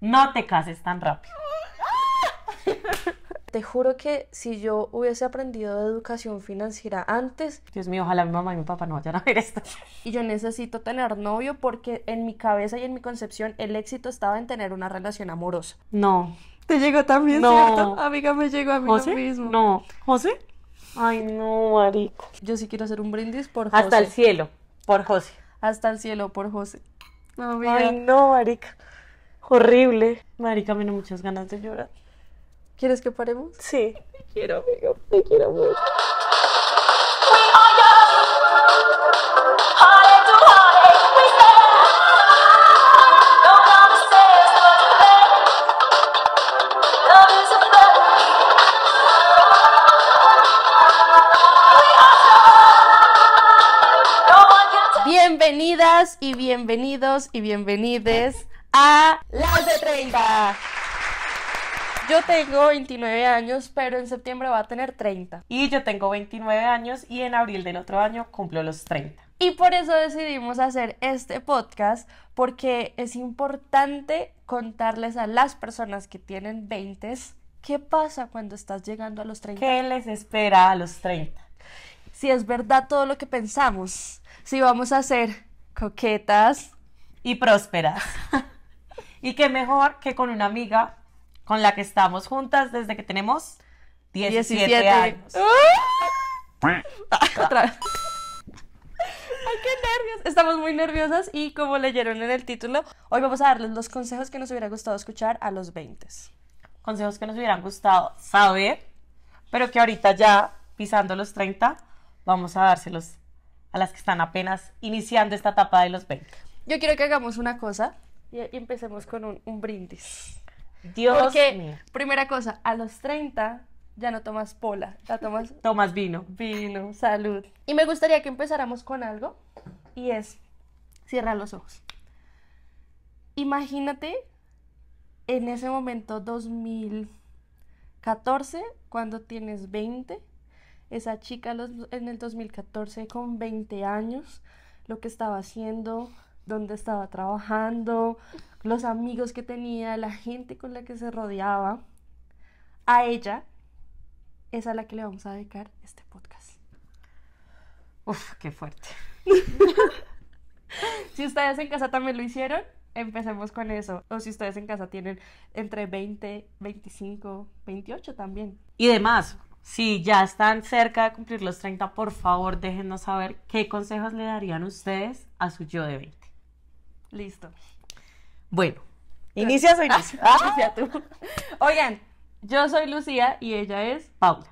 no te cases tan rápido. Te juro que si yo hubiese aprendido de educación financiera antes... Dios mío, ojalá mi mamá y mi papá no vayan a ver esto. Y yo necesito tener novio porque en mi cabeza y en mi concepción el éxito estaba en tener una relación amorosa. No. ¿Te llegó también, no. Amiga, me llegó a mí mismo. No. ¿José? Ay, no, marico. Yo sí quiero hacer un brindis por Hasta José. Hasta el cielo, por José. Hasta el cielo, por José. No, Ay, no, marica. Horrible. Marica, me muchas ganas de llorar. ¿Quieres que paremos? Sí. Te quiero, amigo. Te quiero mucho. Bienvenidas y bienvenidos y bienvenides a Las de 30. Yo tengo 29 años, pero en septiembre va a tener 30. Y yo tengo 29 años y en abril del otro año cumplo los 30. Y por eso decidimos hacer este podcast, porque es importante contarles a las personas que tienen 20 qué pasa cuando estás llegando a los 30. ¿Qué les espera a los 30? Si es verdad todo lo que pensamos, si vamos a ser coquetas y prósperas. Y qué mejor que con una amiga con la que estamos juntas desde que tenemos 17, años. ¡Ah! Otra vez. Ay, qué nervios. Estamos muy nerviosas y como leyeron en el título, hoy vamos a darles los consejos que nos hubiera gustado escuchar a los 20. Consejos que nos hubieran gustado saber, pero que ahorita ya pisando los 30, vamos a dárselos a las que están apenas iniciando esta etapa de los 20. Yo quiero que hagamos una cosa y, empecemos con un, brindis. Dios Porque, primera cosa, a los 30 ya no tomas pola, ya tomas... tomas vino. Vino, salud. Y me gustaría que empezáramos con algo, y es, cierra los ojos. Imagínate en ese momento 2014, cuando tienes 20, esa chica en el 2014 con 20 años, lo que estaba haciendo, donde estaba trabajando, los amigos que tenía, la gente con la que se rodeaba. A ella es a la que le vamos a dedicar este podcast. Uf, qué fuerte. si ustedes en casa también lo hicieron, empecemos con eso. O si ustedes en casa tienen entre 20, 25, 28 también. Y demás, si ya están cerca de cumplir los 30, por favor déjenos saber qué consejos le darían ustedes a su yo de 20. Listo. Bueno. Inicias o ah, inicia tú. Oigan, yo soy Lucía y ella es Paula.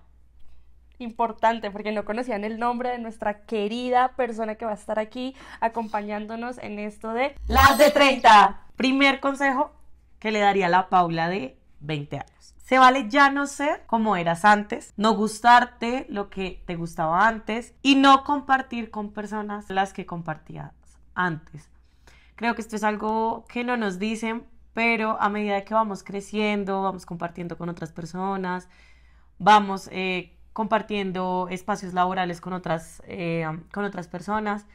Importante, porque no conocían el nombre de nuestra querida persona que va a estar aquí acompañándonos en esto de Las de 30. Primer consejo que le daría a la Paula de 20 años. Se vale ya no ser como eras antes, no gustarte lo que te gustaba antes y no compartir con personas las que compartías antes. Creo que esto es algo que no nos dicen, pero a medida que vamos creciendo, vamos compartiendo con otras personas, vamos eh, compartiendo espacios laborales con otras, eh, con otras personas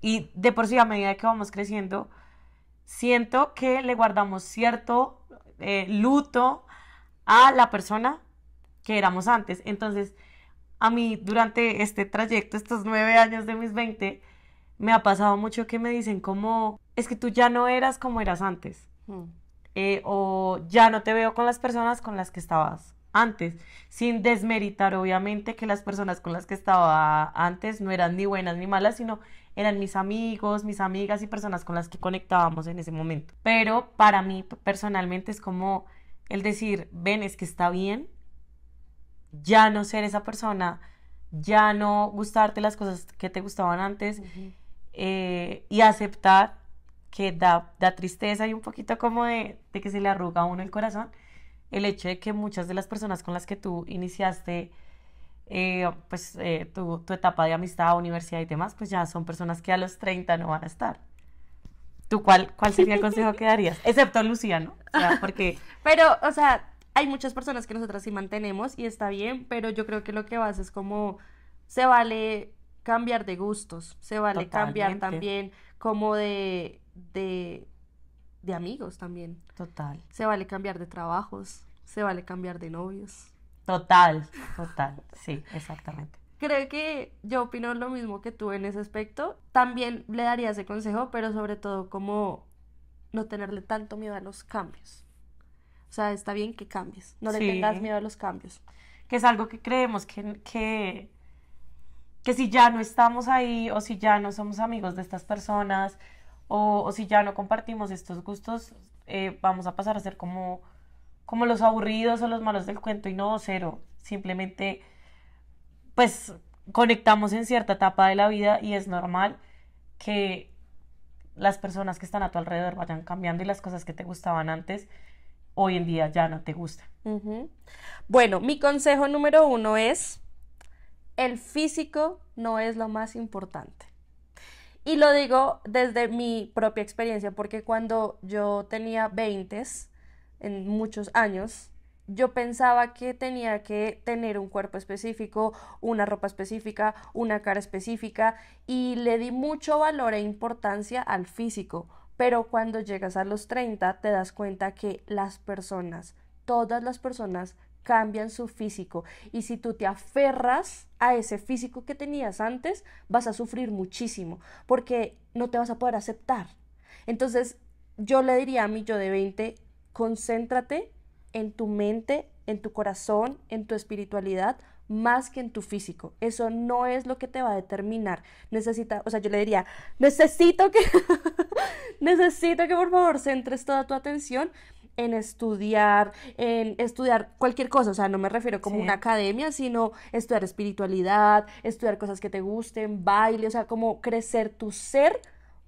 y de por sí a medida que vamos creciendo, siento que le guardamos cierto eh, luto a la persona que éramos antes. Entonces, a mí durante este trayecto, estos nueve años de mis 20, me ha pasado mucho que me dicen como, es que tú ya no eras como eras antes. Mm. Eh, o ya no te veo con las personas con las que estabas antes, sin desmeritar obviamente que las personas con las que estaba antes no eran ni buenas ni malas, sino eran mis amigos, mis amigas y personas con las que conectábamos en ese momento. Pero para mí personalmente es como el decir, ven, es que está bien ya no ser esa persona, ya no gustarte las cosas que te gustaban antes. Eh, y aceptar que da, da, tristeza y un poquito como de, de, que se le arruga a uno el corazón el hecho de que muchas de las personas con las que tú iniciaste eh, pues eh, tu, tu, etapa de amistad, universidad y demás, pues ya son personas que a los 30 no van a estar. ¿Tú cuál, cuál sería el consejo que darías? Excepto Lucía, ¿no? O sea, porque... Pero, o sea, hay muchas personas que nosotras sí mantenemos y está bien, pero yo creo que lo que vas es como se vale cambiar de gustos, se vale cambiar también como de, de, amigos también. Total. Se vale cambiar de trabajos, se vale cambiar de novios. Total, total, sí, exactamente. Creo que yo opino lo mismo que tú en ese aspecto. También le daría ese consejo, pero sobre todo como no tenerle tanto miedo a los cambios. O sea, está bien que cambies, no le tengas miedo a los cambios. Que es algo que creemos que, que que si ya no estamos ahí o si ya no somos amigos de estas personas o, si ya no compartimos estos gustos, eh, vamos a pasar a ser como, como los aburridos o los malos del cuento y no cero. Simplemente, pues conectamos en cierta etapa de la vida y es normal que las personas que están a tu alrededor vayan cambiando y las cosas que te gustaban antes hoy en día ya no te gustan. Bueno, mi consejo número uno es el físico no es lo más importante. Y lo digo desde mi propia experiencia, porque cuando yo tenía 20, en muchos años, yo pensaba que tenía que tener un cuerpo específico, una ropa específica, una cara específica, y le di mucho valor e importancia al físico. Pero cuando llegas a los 30 te das cuenta que las personas, todas las personas, cambian su físico. Y si tú te aferras a ese físico que tenías antes, vas a sufrir muchísimo porque no te vas a poder aceptar. Entonces, yo le diría a mi yo de 20, concéntrate en tu mente, en tu corazón, en tu espiritualidad, más que en tu físico. Eso no es lo que te va a determinar. Necesita, o sea, yo le diría, necesito que, necesito que por favor centres toda tu atención en estudiar, en estudiar cualquier cosa, o sea, no me refiero como una academia, sino estudiar espiritualidad, estudiar cosas que te gusten, baile, o sea, como crecer tu ser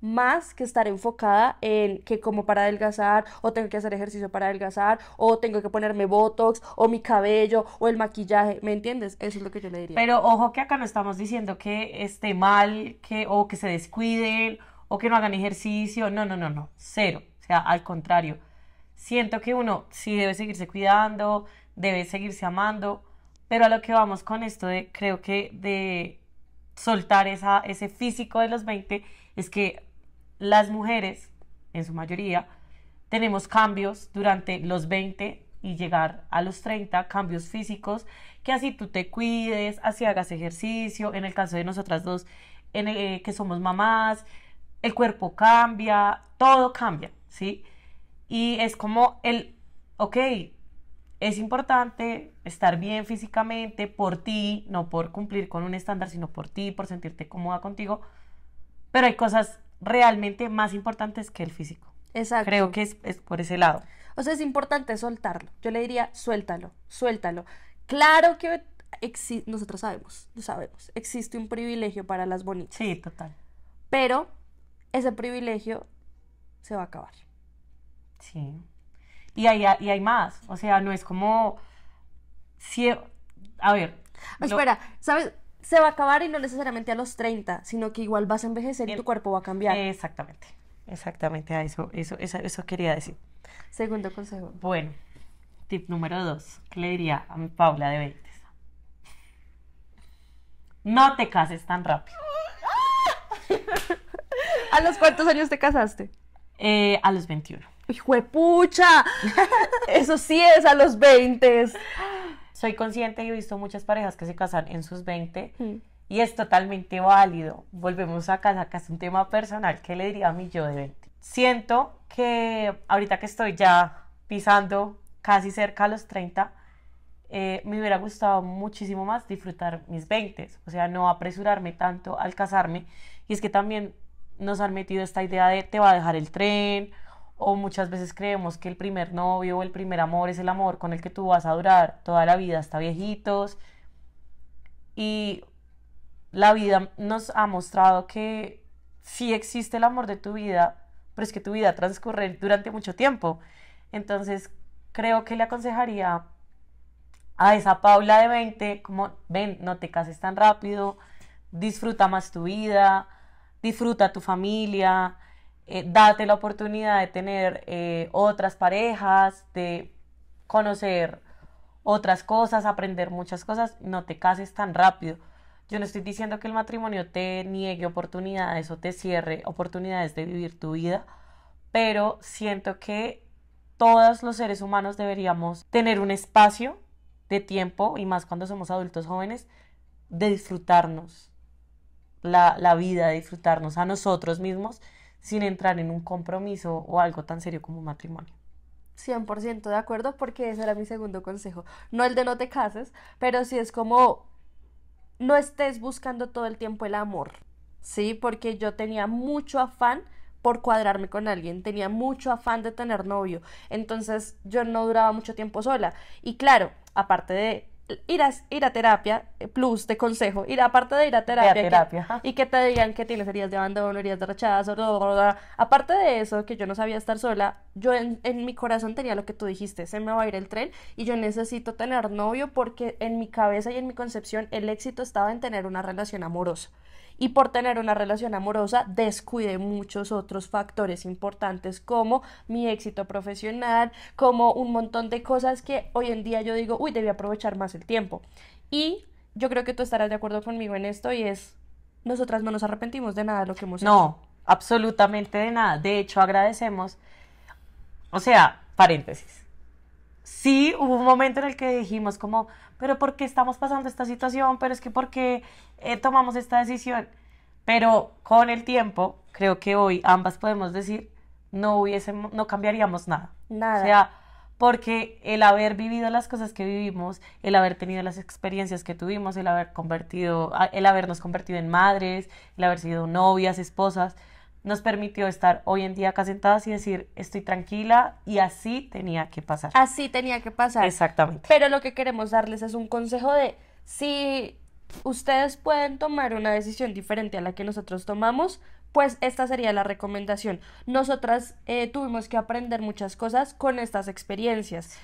más que estar enfocada en que como para adelgazar o tengo que hacer ejercicio para adelgazar o tengo que ponerme botox o mi cabello o el maquillaje, ¿me entiendes? Eso es lo que yo le diría. Pero ojo que acá no estamos diciendo que esté mal, que o que se descuiden o que no hagan ejercicio, no, no, no, no, cero, o sea, al contrario siento que uno sí debe seguirse cuidando, debe seguirse amando, pero a lo que vamos con esto de, creo que de soltar esa, ese físico de los 20 es que las mujeres, en su mayoría, tenemos cambios durante los 20 y llegar a los 30, cambios físicos, que así tú te cuides, así hagas ejercicio, en el caso de nosotras dos, en eh, que somos mamás, el cuerpo cambia, todo cambia, ¿sí? Y es como el, ok, es importante estar bien físicamente por ti, no por cumplir con un estándar, sino por ti, por sentirte cómoda contigo. Pero hay cosas realmente más importantes que el físico. Exacto. Creo que es, por ese lado. O sea, es importante soltarlo. Yo le diría, suéltalo, suéltalo. Claro que nosotros sabemos, lo sabemos, existe un privilegio para las bonitas. Sí, total. Pero ese privilegio se va a acabar. Sí. Y hay, y hay más, o sea, no es como... Si, a ver. Espera, ¿sabes? Se va a acabar y no necesariamente a los 30, sino que igual vas a envejecer y tu cuerpo va a cambiar. Exactamente, exactamente, a eso, eso, eso, quería decir. Segundo consejo. Bueno, tip número dos, ¿qué le diría a mi Paula de 20? No te cases tan rápido. ¿A los cuántos años te casaste? Eh, a los 21 pucha! Eso sí es a los 20. Soy consciente y he visto muchas parejas que se casan en sus 20 mm. y es totalmente válido. Volvemos a casa, que es un tema personal. ¿Qué le diría a mí yo de 20? Siento que ahorita que estoy ya pisando casi cerca a los 30, eh, me hubiera gustado muchísimo más disfrutar mis 20, o sea, no apresurarme tanto al casarme. Y es que también nos han metido esta idea de te va a dejar el tren, o muchas veces creemos que el primer novio o el primer amor es el amor con el que tú vas a durar toda la vida hasta viejitos. Y la vida nos ha mostrado que sí existe el amor de tu vida, pero es que tu vida transcurre durante mucho tiempo. Entonces, creo que le aconsejaría a esa Paula de 20, como, ven, no te cases tan rápido, disfruta más tu vida, disfruta tu familia, eh, date la oportunidad de tener eh, otras parejas, de conocer otras cosas, aprender muchas cosas, no te cases tan rápido. Yo no estoy diciendo que el matrimonio te niegue oportunidades o te cierre oportunidades de vivir tu vida, pero siento que todos los seres humanos deberíamos tener un espacio de tiempo, y más cuando somos adultos jóvenes, de disfrutarnos la vida, de disfrutarnos a nosotros mismos sin entrar en un compromiso o algo tan serio como un matrimonio. 100% de acuerdo porque ese era mi segundo consejo. No el de no te cases, pero sí es como no estés buscando todo el tiempo el amor. Sí, porque yo tenía mucho afán por cuadrarme con alguien, tenía mucho afán de tener novio, entonces yo no duraba mucho tiempo sola. Y claro, aparte de ir a, ir a terapia, eh, plus de consejo, ir aparte de ir a terapia, y que te digan que tienes heridas de abandono, heridas de rechazo, aparte de eso, que yo no sabía estar sola, yo en, mi corazón tenía lo que tú dijiste, se me va a ir el tren y yo necesito tener novio porque en mi cabeza y en mi concepción el éxito estaba en tener una relación amorosa y por tener una relación amorosa descuide muchos otros factores importantes como mi éxito profesional, como un montón de cosas que hoy en día yo digo, uy, debí aprovechar más el tiempo. Y yo creo que tú estarás de acuerdo conmigo en esto y es, nosotras no nos arrepentimos de nada de lo que hemos hecho. No, absolutamente de nada. De hecho, agradecemos, o sea, paréntesis sí hubo un momento en el que dijimos como, pero ¿por qué estamos pasando esta situación? Pero es que ¿por eh, tomamos esta decisión? Pero con el tiempo, creo que hoy ambas podemos decir, no hubiésemos, no cambiaríamos nada. Nada. O sea, porque el haber vivido las cosas que vivimos, el haber tenido las experiencias que tuvimos, el haber convertido, el habernos convertido en madres, el haber sido novias, esposas, nos permitió estar hoy en día acá sentadas y decir, estoy tranquila y así tenía que pasar. Así tenía que pasar. Exactamente. Pero lo que queremos darles es un consejo de si ustedes pueden tomar una decisión diferente a la que nosotros tomamos, pues esta sería la recomendación. Nosotras eh, tuvimos que aprender muchas cosas con estas experiencias.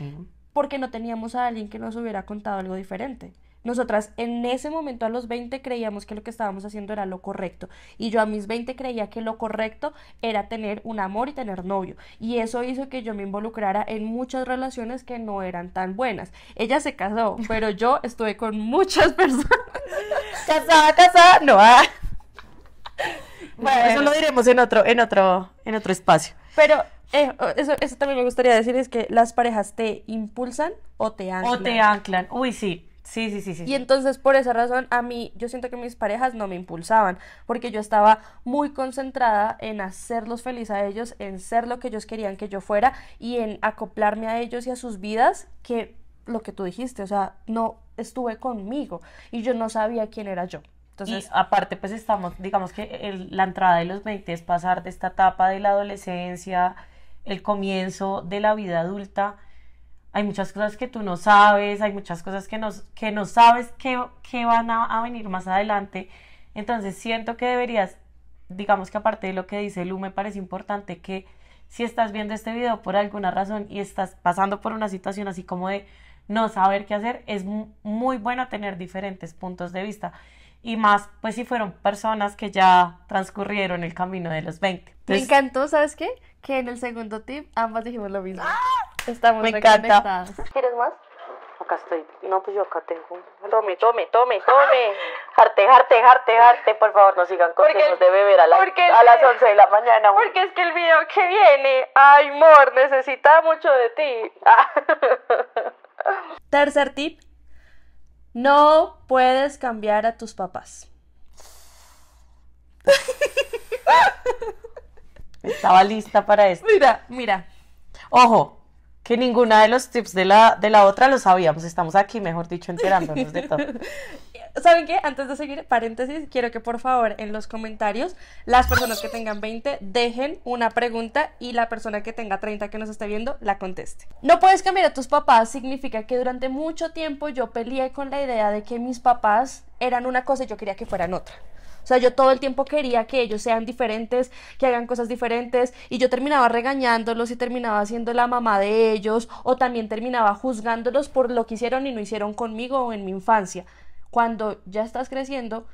Porque no teníamos a alguien que nos hubiera contado algo diferente. Nosotras en ese momento a los 20 creíamos que lo que estábamos haciendo era lo correcto. Y yo a mis 20 creía que lo correcto era tener un amor y tener novio. Y eso hizo que yo me involucrara en muchas relaciones que no eran tan buenas. Ella se casó, pero yo estuve con muchas personas. casada, casada, no. Ah. Bueno, eso lo diremos en otro, en otro, en otro espacio. Pero eh, eso, eso también me gustaría decir es que las parejas te impulsan o te anclan. O te anclan. Uy, sí. Sí, sí, sí, sí. Y entonces por esa razón a mí, yo siento que mis parejas no me impulsaban, porque yo estaba muy concentrada en hacerlos feliz a ellos, en ser lo que ellos querían que yo fuera y en acoplarme a ellos y a sus vidas, que lo que tú dijiste, o sea, no estuve conmigo y yo no sabía quién era yo. Entonces, aparte, pues estamos, digamos que la entrada de los 20 es pasar de esta etapa de la adolescencia, el comienzo de la vida adulta hay muchas cosas que tú no sabes, hay muchas cosas que, nos, que no sabes que, que van a, venir más adelante. Entonces siento que deberías, digamos que aparte de lo que dice Lu, me parece importante que si estás viendo este video por alguna razón y estás pasando por una situación así como de no saber qué hacer, es muy bueno tener diferentes puntos de vista. Y más, pues si fueron personas que ya transcurrieron el camino de los 20. me encantó, ¿sabes qué? Que en el segundo tip ambas dijimos lo mismo. ¡Ah! Estamos Me encanta. ¿Quieres más? Acá estoy. No, pues yo acá tengo. Tome, tome, tome, tome. Jarte, jarte, jarte, jarte. Por favor, no sigan con eso de beber a, a las 11 de la mañana. Porque es que el video que viene, ay, amor, necesita mucho de ti. Tercer tip. No puedes cambiar a tus papás. Estaba lista para esto. Mira, mira. Ojo, que ninguna de los tips de la, de la otra lo sabíamos. Estamos aquí, mejor dicho, enterándonos de todo. ¿Saben qué? Antes de seguir, paréntesis, quiero que por favor en los comentarios las personas que tengan 20 dejen una pregunta y la persona que tenga 30 que nos esté viendo la conteste. No puedes cambiar a tus papás significa que durante mucho tiempo yo peleé con la idea de que mis papás eran una cosa y yo quería que fueran otra. O sea, yo todo el tiempo quería que ellos sean diferentes, que hagan cosas diferentes y yo terminaba regañándolos y terminaba siendo la mamá de ellos o también terminaba juzgándolos por lo que hicieron y no hicieron conmigo o en mi infancia. Cuando ya estás creciendo,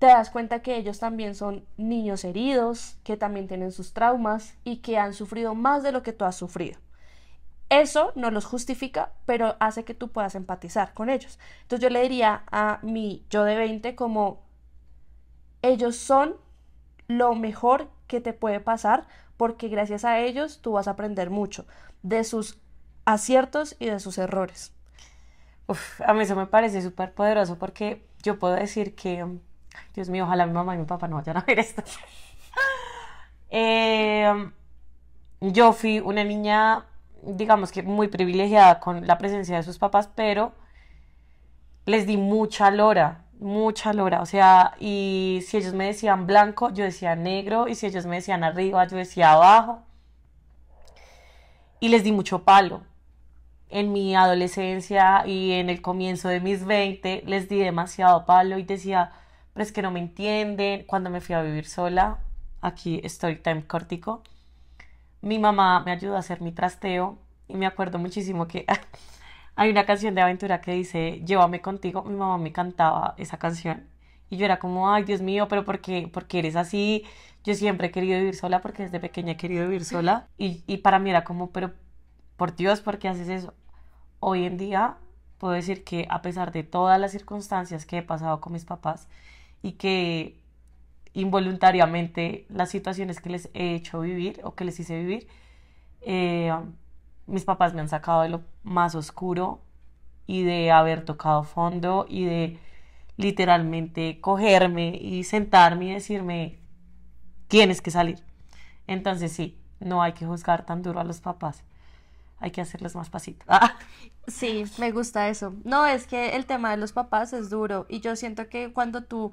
te das cuenta que ellos también son niños heridos, que también tienen sus traumas y que han sufrido más de lo que tú has sufrido. Eso no los justifica, pero hace que tú puedas empatizar con ellos. Entonces yo le diría a mi yo de 20 como ellos son lo mejor que te puede pasar porque gracias a ellos tú vas a aprender mucho de sus aciertos y de sus errores. a mí eso me parece súper poderoso porque yo puedo decir que, Dios mío, ojalá mi mamá y mi papá no vayan a ver esto. Em, yo fui una niña, digamos que muy privilegiada con la presencia de sus papás, pero les di mucha lora mucha logra, o sea, y si ellos me decían blanco, yo decía negro, y si ellos me decían arriba, yo decía abajo. Y les di mucho palo. En mi adolescencia y en el comienzo de mis 20 les di demasiado palo y decía, pero es que no me entienden. Cuando me fui a vivir sola, aquí estoy time cortico, mi mamá me ayudó a hacer mi trasteo y me acuerdo muchísimo que Hay una canción de aventura que dice, llévame contigo. Mi mamá me cantaba esa canción. Y yo era como, ay, Dios mío, pero ¿por qué, eres así? Yo siempre he querido vivir sola porque desde pequeña he querido vivir sola. Y, y para mí era como, pero por Dios, ¿por qué haces eso? Hoy en día puedo decir que a pesar de todas las circunstancias que he pasado con mis papás y que involuntariamente las situaciones que les he hecho vivir o que les hice vivir, eh, mis papás me han sacado de lo más oscuro y de haber tocado fondo y de literalmente cogerme y sentarme y decirme, tienes que salir. Entonces sí, no hay que juzgar tan duro a los papás. Hay que hacerles más pasitos. Sí, me gusta eso. No, es que el tema de los papás es duro y yo siento que cuando tú...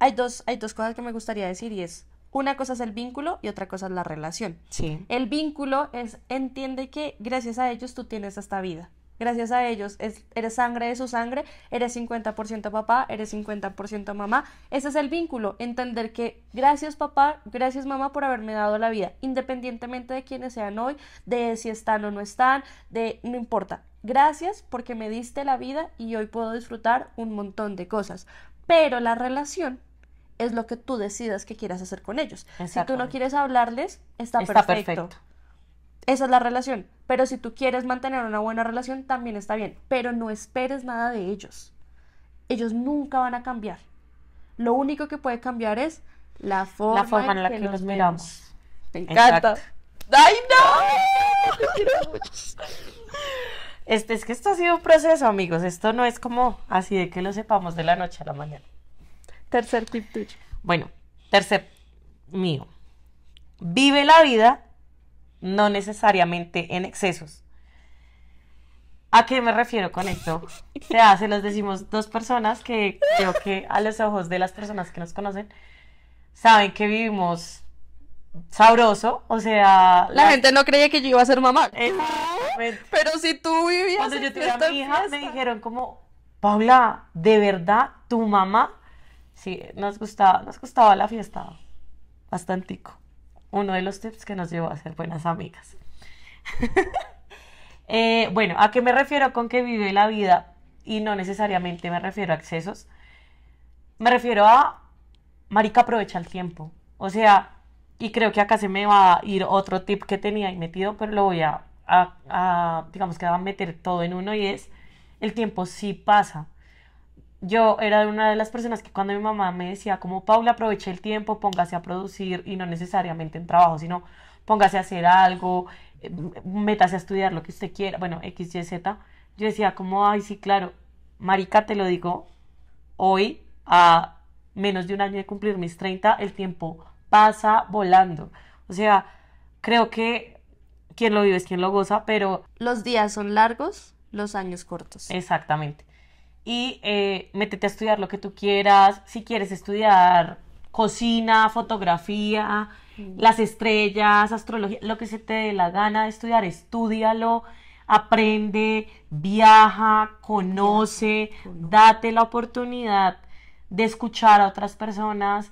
Hay dos, hay dos cosas que me gustaría decir y es, una cosa es el vínculo y otra cosa es la relación. Sí. El vínculo es, entiende que gracias a ellos tú tienes esta vida. Gracias a ellos eres sangre de su sangre, eres 50% papá, eres 50% mamá. Ese es el vínculo, entender que gracias papá, gracias mamá por haberme dado la vida, independientemente de quiénes sean hoy, de si están o no están, de no importa. Gracias porque me diste la vida y hoy puedo disfrutar un montón de cosas. Pero la relación es lo que tú decidas que quieras hacer con ellos. Si tú no quieres hablarles, está, perfecto. Esa es la relación. Pero si tú quieres mantener una buena relación, también está bien. Pero no esperes nada de ellos. Ellos nunca van a cambiar. Lo único que puede cambiar es la forma, en la que, nos, miramos. Me encanta. ¡Ay, no! Este, es que esto ha sido un proceso, amigos. Esto no es como así de que lo sepamos de la noche a la mañana. Tercer tip tuyo. Bueno, tercer mío. Vive la vida no necesariamente en excesos. ¿A qué me refiero con esto? O hace se los decimos dos personas que creo que a los ojos de las personas que nos conocen saben que vivimos sabroso, o sea... La, gente no creía que yo iba a ser mamá. Pero si tú vivías... Cuando yo tuve mi hija, me dijeron como, Paula, ¿de verdad tu mamá Sí, nos gustaba, nos gustaba la fiesta bastantico. Uno de los tips que nos llevó a ser buenas amigas. Eh, bueno, ¿a qué me refiero con que vive la vida? Y no necesariamente me refiero a excesos. Me refiero a, marica, aprovecha el tiempo. O sea, y creo que acá se me va a ir otro tip que tenía ahí metido, pero lo voy a, a digamos que va a meter todo en uno y es, el tiempo sí pasa yo era una de las personas que cuando mi mamá me decía como Paula aproveche el tiempo, póngase a producir y no necesariamente en trabajo, sino póngase a hacer algo, em, métase a estudiar lo que usted quiera, bueno, X, Y, Z, yo decía como, ay, sí, claro, marica, te lo digo, hoy, a menos de un año de cumplir mis 30, el tiempo pasa volando. O sea, creo que quien lo vive es quien lo goza, pero... Los días son largos, los años cortos. Exactamente y eh, métete a estudiar lo que tú quieras, si quieres estudiar cocina, fotografía, mm. las estrellas, astrología, lo que se te dé la gana de estudiar, estúdialo, aprende, viaja, conoce, date la oportunidad de escuchar a otras personas.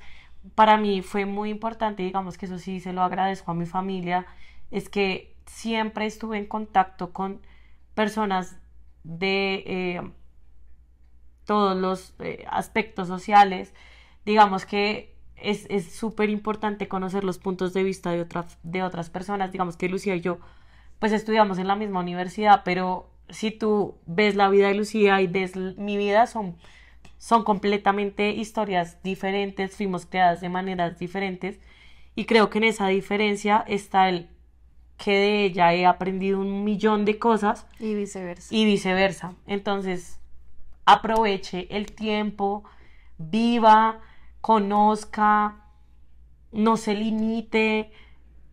Para mí fue muy importante, digamos que eso sí se lo agradezco a mi familia, es que siempre estuve en contacto con personas de eh, todos los eh, aspectos sociales, digamos que es súper importante conocer los puntos de vista de, de otras personas. Digamos que Lucía y yo, pues estudiamos en la misma universidad, pero si tú ves la vida de Lucía y ves mi vida, son, son completamente historias diferentes, fuimos creadas de maneras diferentes. Y creo que en esa diferencia está el que de ella he aprendido un millón de cosas. Y viceversa. Y viceversa. Entonces, aproveche el tiempo, viva, conozca, no se limite,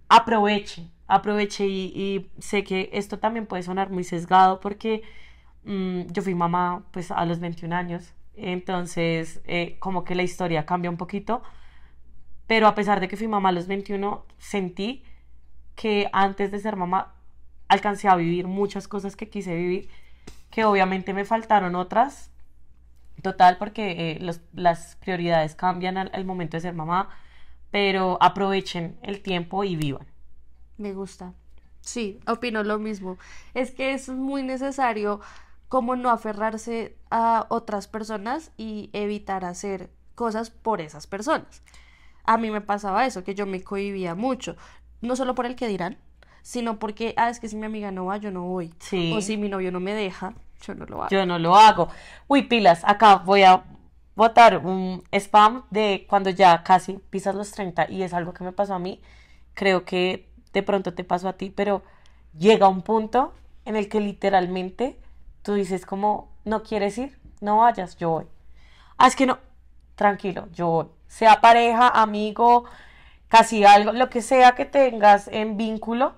aproveche, aproveche y, sé que esto también puede sonar muy sesgado porque mm, yo fui mamá pues a los 21 años, entonces eh, como que la historia cambia un poquito, pero a pesar de que fui mamá a los 21 sentí que antes de ser mamá alcancé a vivir muchas cosas que quise vivir que obviamente me faltaron otras. Total, porque eh, las prioridades cambian al, momento de ser mamá, pero aprovechen el tiempo y vivan. Me gusta. Sí, opino lo mismo. Es que es muy necesario como no aferrarse a otras personas y evitar hacer cosas por esas personas. A mí me pasaba eso, que yo me cohibía mucho, no solo por el que dirán, sino porque, ah, es que si mi amiga no va, yo no voy. Sí. O si mi novio no me deja, yo no lo hago. Uy, pilas, acá voy a botar un spam de cuando ya casi pisas los 30 y es algo que me pasó a mí. Creo que de pronto te pasó a ti, pero llega un punto en el que literalmente tú dices como, no quieres ir, no vayas, yo voy. Ah, es que no, tranquilo, yo voy. Sea pareja, amigo, casi algo, lo que sea que tengas en vínculo.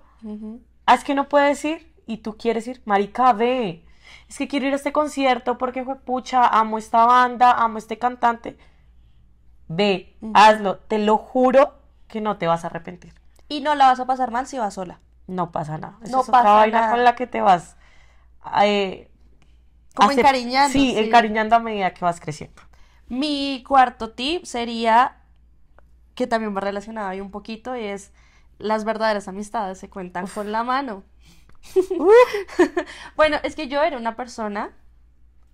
Ah, es que no puedes ir y tú quieres ir, marica, ve es que quiero ir a este concierto porque fue pucha, amo esta banda, amo este cantante. Ve, hazlo, te lo juro que no te vas a arrepentir. Y no la vas a pasar mal si vas sola. No pasa nada. no es pasa vaina con la que te vas. Eh, Como encariñando. Sí, encariñando a medida que vas creciendo. Mi cuarto tip sería, que también va relacionado ahí un poquito, y es las verdaderas amistades se cuentan con la mano. bueno, es que yo era una persona,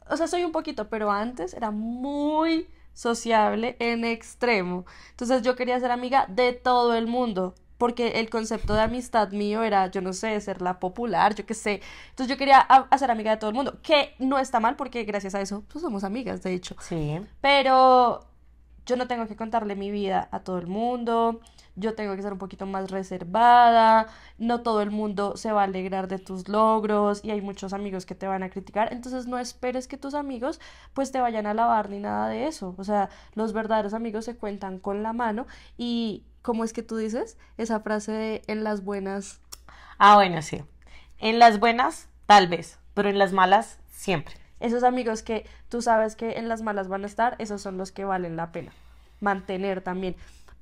o sea, soy un poquito, pero antes era muy sociable en extremo. Entonces yo quería ser amiga de todo el mundo, porque el concepto de amistad mío era, yo no sé, ser la popular, yo qué sé. Entonces yo quería hacer amiga de todo el mundo, que no está mal porque gracias a eso pues somos amigas, de hecho. Sí. Pero yo no tengo que contarle mi vida a todo el mundo, yo tengo que ser un poquito más reservada, no todo el mundo se va a alegrar de tus logros y hay muchos amigos que te van a criticar, entonces no esperes que tus amigos pues te vayan a alabar ni nada de eso, o sea, los verdaderos amigos se cuentan con la mano y ¿cómo es que tú dices esa frase de en las buenas? Ah, bueno, sí, en las buenas tal vez, pero en las malas siempre. Esos amigos que tú sabes que en las malas van a estar, esos son los que valen la pena mantener también.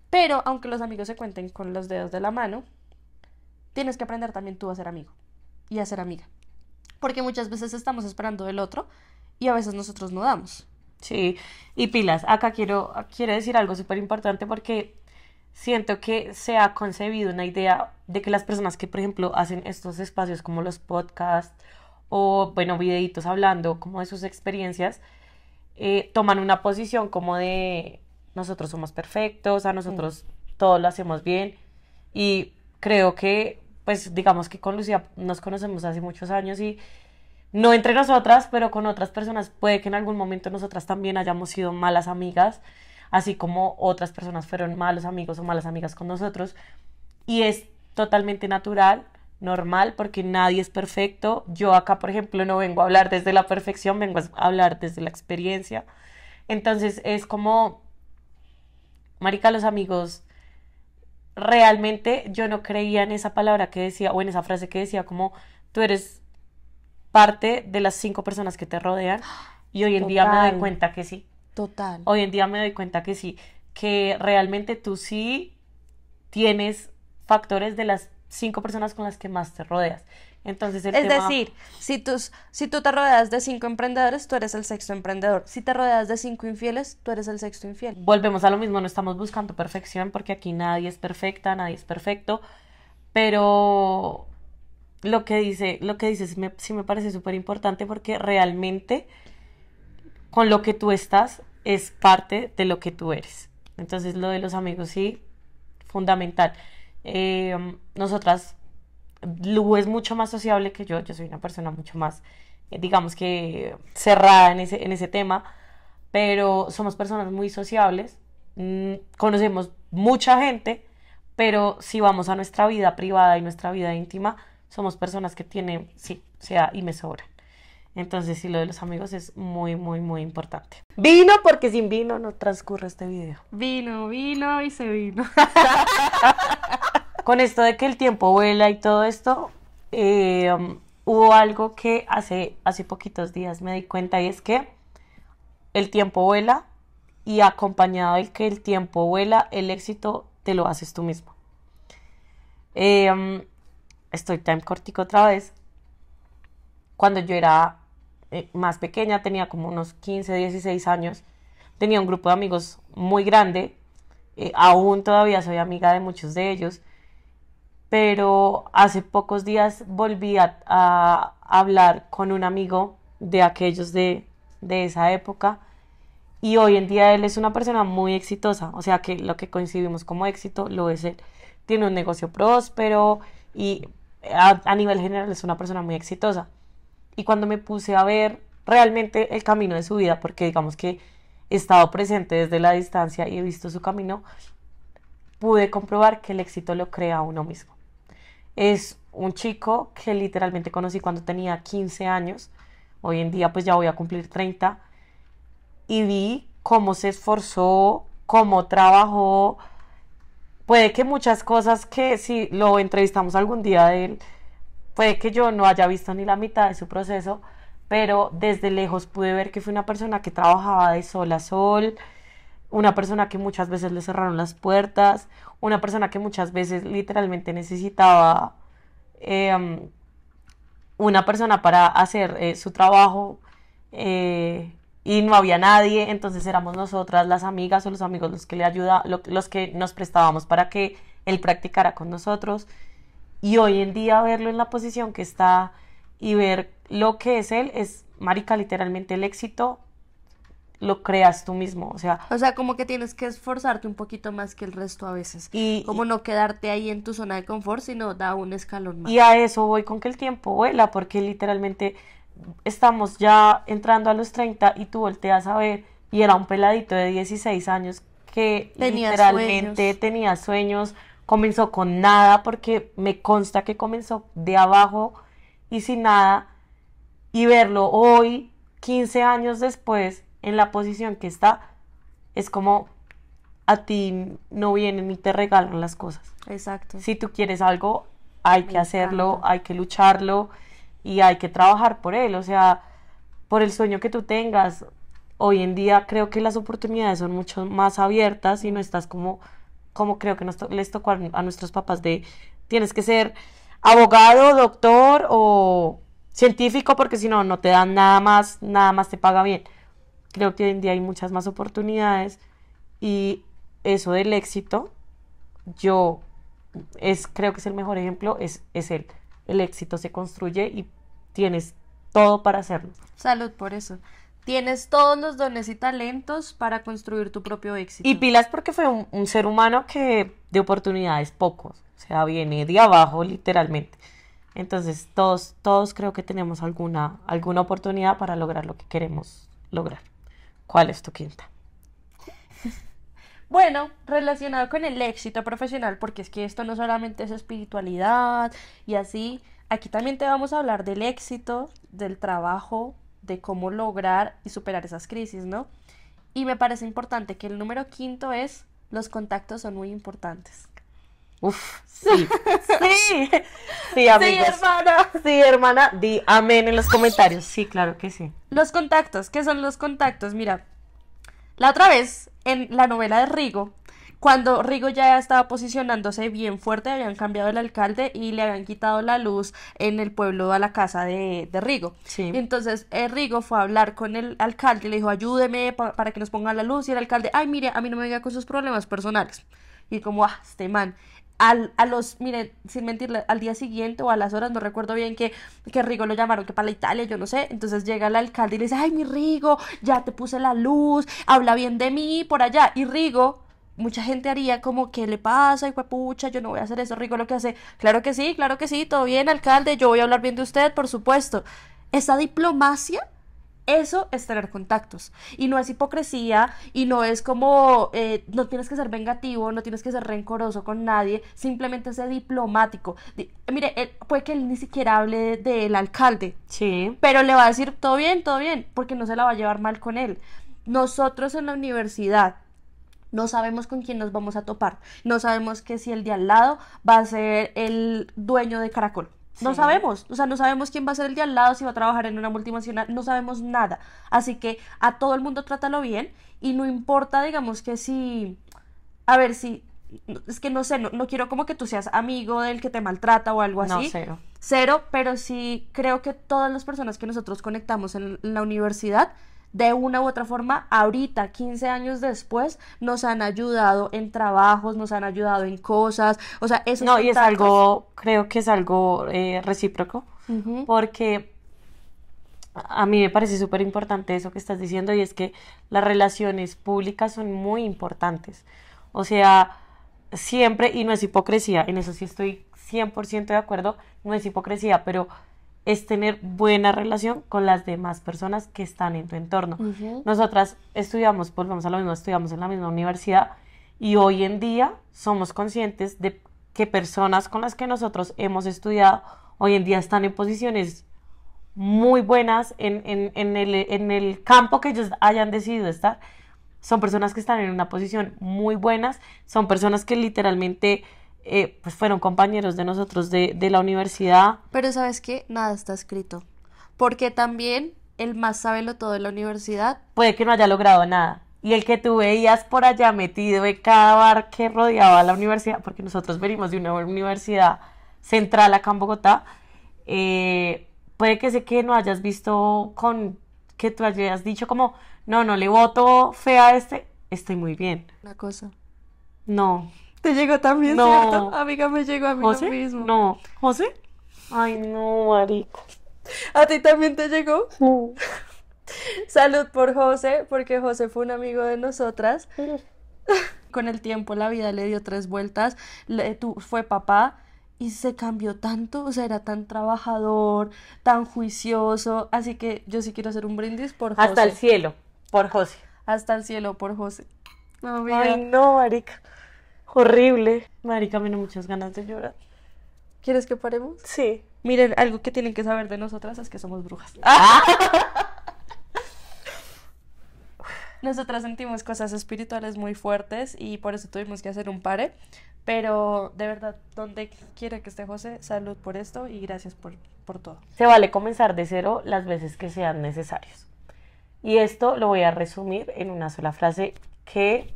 Pero aunque los amigos se cuenten con los dedos de la mano, tienes que aprender también tú a ser amigo y a ser amiga. Porque muchas veces estamos esperando del otro y a veces nosotros no damos. Sí, y pilas, acá quiero, quiero decir algo súper importante porque siento que se ha concebido una idea de que las personas que, por ejemplo, hacen estos espacios como los podcasts o bueno, videitos hablando como de sus experiencias, eh, toman una posición como de nosotros somos perfectos, a nosotros todos mm. todo lo hacemos bien y creo que pues digamos que con Lucía nos conocemos hace muchos años y no entre nosotras, pero con otras personas puede que en algún momento nosotras también hayamos sido malas amigas, así como otras personas fueron malos amigos o malas amigas con nosotros y es totalmente natural normal porque nadie es perfecto. Yo acá, por ejemplo, no vengo a hablar desde la perfección, vengo a hablar desde la experiencia. Entonces es como, Marica, los amigos, realmente yo no creía en esa palabra que decía o en esa frase que decía como tú eres parte de las cinco personas que te rodean y hoy en día me doy cuenta que sí. Total. Hoy en día me doy cuenta que sí, que realmente tú sí tienes factores de las cinco personas con las que más te rodeas. Entonces, el es decir, si, tus, si tú te rodeas de cinco emprendedores, tú eres el sexto emprendedor. Si te rodeas de cinco infieles, tú eres el sexto infiel. Volvemos a lo mismo, no estamos buscando perfección porque aquí nadie es perfecta, nadie es perfecto, pero lo que dice, lo que dices me, sí me parece súper importante porque realmente con lo que tú estás es parte de lo que tú eres. Entonces, lo de los amigos sí, fundamental. Eh, nosotras, Lu es mucho más sociable que yo, yo soy una persona mucho más, eh, digamos que cerrada en ese, en ese tema, pero somos personas muy sociables, mm, conocemos mucha gente, pero si vamos a nuestra vida privada y nuestra vida íntima, somos personas que tienen, sí, o sea, y me sobra. Entonces, sí, lo de los amigos es muy, muy, muy importante. Vino, porque sin vino no transcurre este video. Vino, vino y se vino. Con esto de que el tiempo vuela y todo esto, eh, um, hubo algo que hace, hace poquitos días me di cuenta y es que el tiempo vuela y acompañado del que el tiempo vuela, el éxito te lo haces tú mismo. Eh, um, estoy time cortico otra vez. Cuando yo era eh, más pequeña, tenía como unos 15, 16 años, tenía un grupo de amigos muy grande, eh, aún todavía soy amiga de muchos de ellos, pero hace pocos días volví a, hablar con un amigo de aquellos de, esa época y hoy en día él es una persona muy exitosa, o sea que lo que coincidimos como éxito lo es él. Tiene un negocio próspero y eh, a nivel general es una persona muy exitosa. Y cuando me puse a ver realmente el camino de su vida, porque digamos que he estado presente desde la distancia y he visto su camino, pude comprobar que el éxito lo crea uno mismo. Es un chico que literalmente conocí cuando tenía 15 años, hoy en día pues ya voy a cumplir 30, y vi cómo se esforzó, cómo trabajó, puede que muchas cosas que si lo entrevistamos algún día de él, Puede que yo no haya visto ni la mitad de su proceso, pero desde lejos pude ver que fue una persona que trabajaba de sol a sol, una persona que muchas veces le cerraron las puertas, una persona que muchas veces literalmente necesitaba em, una persona para hacer eh, su trabajo eh, y no había nadie, entonces éramos nosotras las amigas o los amigos los que le ayuda, los que nos prestábamos para que él practicara con nosotros. Y hoy en día verlo en la posición que está y ver lo que es él es, marica, literalmente el éxito lo creas tú mismo, o sea... O sea, como que tienes que esforzarte un poquito más que el resto a veces. Y, como no quedarte ahí en tu zona de confort, sino da un escalón más. Y a eso voy con que el tiempo vuela, porque literalmente estamos ya entrando a los 30 y tú volteas a ver y era un peladito de 16 años que literalmente tenía sueños, comenzó con nada, porque me consta que comenzó de abajo y sin nada, y verlo hoy, 15 años después, en la posición que está, es como a ti no vienen ni te regalan las cosas. Exacto. Si tú quieres algo, hay que hacerlo, hay que lucharlo y hay que trabajar por él, o sea, por el sueño que tú tengas. Hoy en día creo que las oportunidades son mucho más abiertas y no estás como como creo que les tocó a, nuestros papás de tienes que ser abogado, doctor o científico porque si no, no te dan nada más, nada más te paga bien. Creo que hoy en día hay muchas más oportunidades y eso del éxito, yo es, creo que es el mejor ejemplo, es, es el El éxito se construye y tienes todo para hacerlo. Salud por eso. Tienes todos los dones y talentos para construir tu propio éxito. Y Pilas porque fue un, ser humano que de oportunidades pocos, o sea, viene de abajo literalmente. Entonces, todos, todos creo que tenemos alguna, alguna oportunidad para lograr lo que queremos lograr. ¿Cuál es tu quinta? Bueno, relacionado con el éxito profesional, porque es que esto no solamente es espiritualidad y así, aquí también te vamos a hablar del éxito, del trabajo, de cómo lograr y superar esas crisis, ¿no? Y me parece importante que el número quinto es los contactos son muy importantes. Uf, sí, sí, sí, Sí, hermana. Sí, hermana, di amén en los comentarios. Sí, claro que sí. Los contactos, ¿qué son los contactos? Mira, la otra vez, en la novela de Rigo, cuando Rigo ya estaba posicionándose bien fuerte, habían cambiado el alcalde y le habían quitado la luz en el pueblo a la casa de, de Rigo. Sí. Entonces eh, Rigo fue a hablar con el alcalde y le dijo, ayúdeme para que nos ponga la luz. Y el alcalde, ay, mire, a mí no me venga con sus problemas personales. Y como, ah, este man. Al, a los, mire sin mentirle, al día siguiente o a las horas, no recuerdo bien que, que Rigo lo llamaron, que para la Italia, yo no sé. Entonces llega el alcalde y le dice, ay, mi Rigo, ya te puse la luz, habla bien de mí por allá. Y Rigo mucha gente haría como, ¿qué le pasa? Y pucha, yo no voy a hacer eso, rico lo que hace. Claro que sí, claro que sí, todo bien, alcalde, yo voy a hablar bien de usted, por supuesto. Esa diplomacia, eso es tener contactos. Y no es hipocresía, y no es como, eh, no tienes que ser vengativo, no tienes que ser rencoroso con nadie, simplemente ser diplomático. mire, puede que él ni siquiera hable del alcalde. Sí. Pero le va a decir, todo bien, todo bien, porque no se la va a llevar mal con él. Nosotros en la universidad no sabemos con quién nos vamos a topar, no sabemos que si el de al lado va a ser el dueño de Caracol. No sabemos, o sea, no sabemos quién va a ser el de al lado, si va a trabajar en una multinacional, no sabemos nada. Así que a todo el mundo trátalo bien y no importa, digamos que si, a ver, si, es que no sé, no, no quiero como que tú seas amigo del que te maltrata o algo así. No, cero. Cero, pero sí creo que todas las personas que nosotros conectamos en la universidad de una u otra forma, ahorita, 15 años después, nos han ayudado en trabajos, nos han ayudado en cosas, o sea, eso No, y es algo, creo que es algo eh, recíproco, porque a mí me parece súper importante eso que estás diciendo y es que las relaciones públicas son muy importantes. O sea, siempre, y no es hipocresía, en eso sí estoy 100% de acuerdo, no es hipocresía, pero es tener buena relación con las demás personas que están en tu entorno. Nosotras estudiamos, volvamos a lo mismo, estudiamos en la misma universidad y hoy en día somos conscientes de que personas con las que nosotros hemos estudiado hoy en día están en posiciones muy buenas en, en, el, en el campo que ellos hayan decidido estar. Son personas que están en una posición muy buenas, son personas que literalmente eh, pues fueron compañeros de nosotros de, de la universidad. Pero sabes que nada está escrito. Porque también el más sabelo todo de la universidad. Puede que no haya logrado nada. Y el que tú veías por allá metido en cada bar que rodeaba la universidad, porque nosotros venimos de una universidad central acá en Bogotá, eh, puede que sé que no hayas visto con que tú hayas dicho como, no, no le voto fea a este, estoy muy bien. Una cosa. No, ¿Te llegó también, ¿cierto? Amiga, me llegó a mí mismo. No. ¿José? Ay, no, marico. ¿A ti también te llegó? No. Salud por José, porque José fue un amigo de nosotras. Con el tiempo la vida le dio tres vueltas, tú, fue papá y se cambió tanto, o sea, era tan trabajador, tan juicioso, así que yo sí quiero hacer un brindis por José. Hasta el cielo, por José. Hasta el cielo, por José. No, Ay, no, Marica. Horrible. Marica, me muchas ganas de llorar. ¿Quieres que paremos? Sí. Miren, algo que tienen que saber de nosotras es que somos brujas. Ah. Nosotras sentimos cosas espirituales muy fuertes y por eso tuvimos que hacer un pare. Pero de verdad, donde quiera que esté José, salud por esto y gracias por, por todo. Se vale comenzar de cero las veces que sean necesarios. Y esto lo voy a resumir en una sola frase que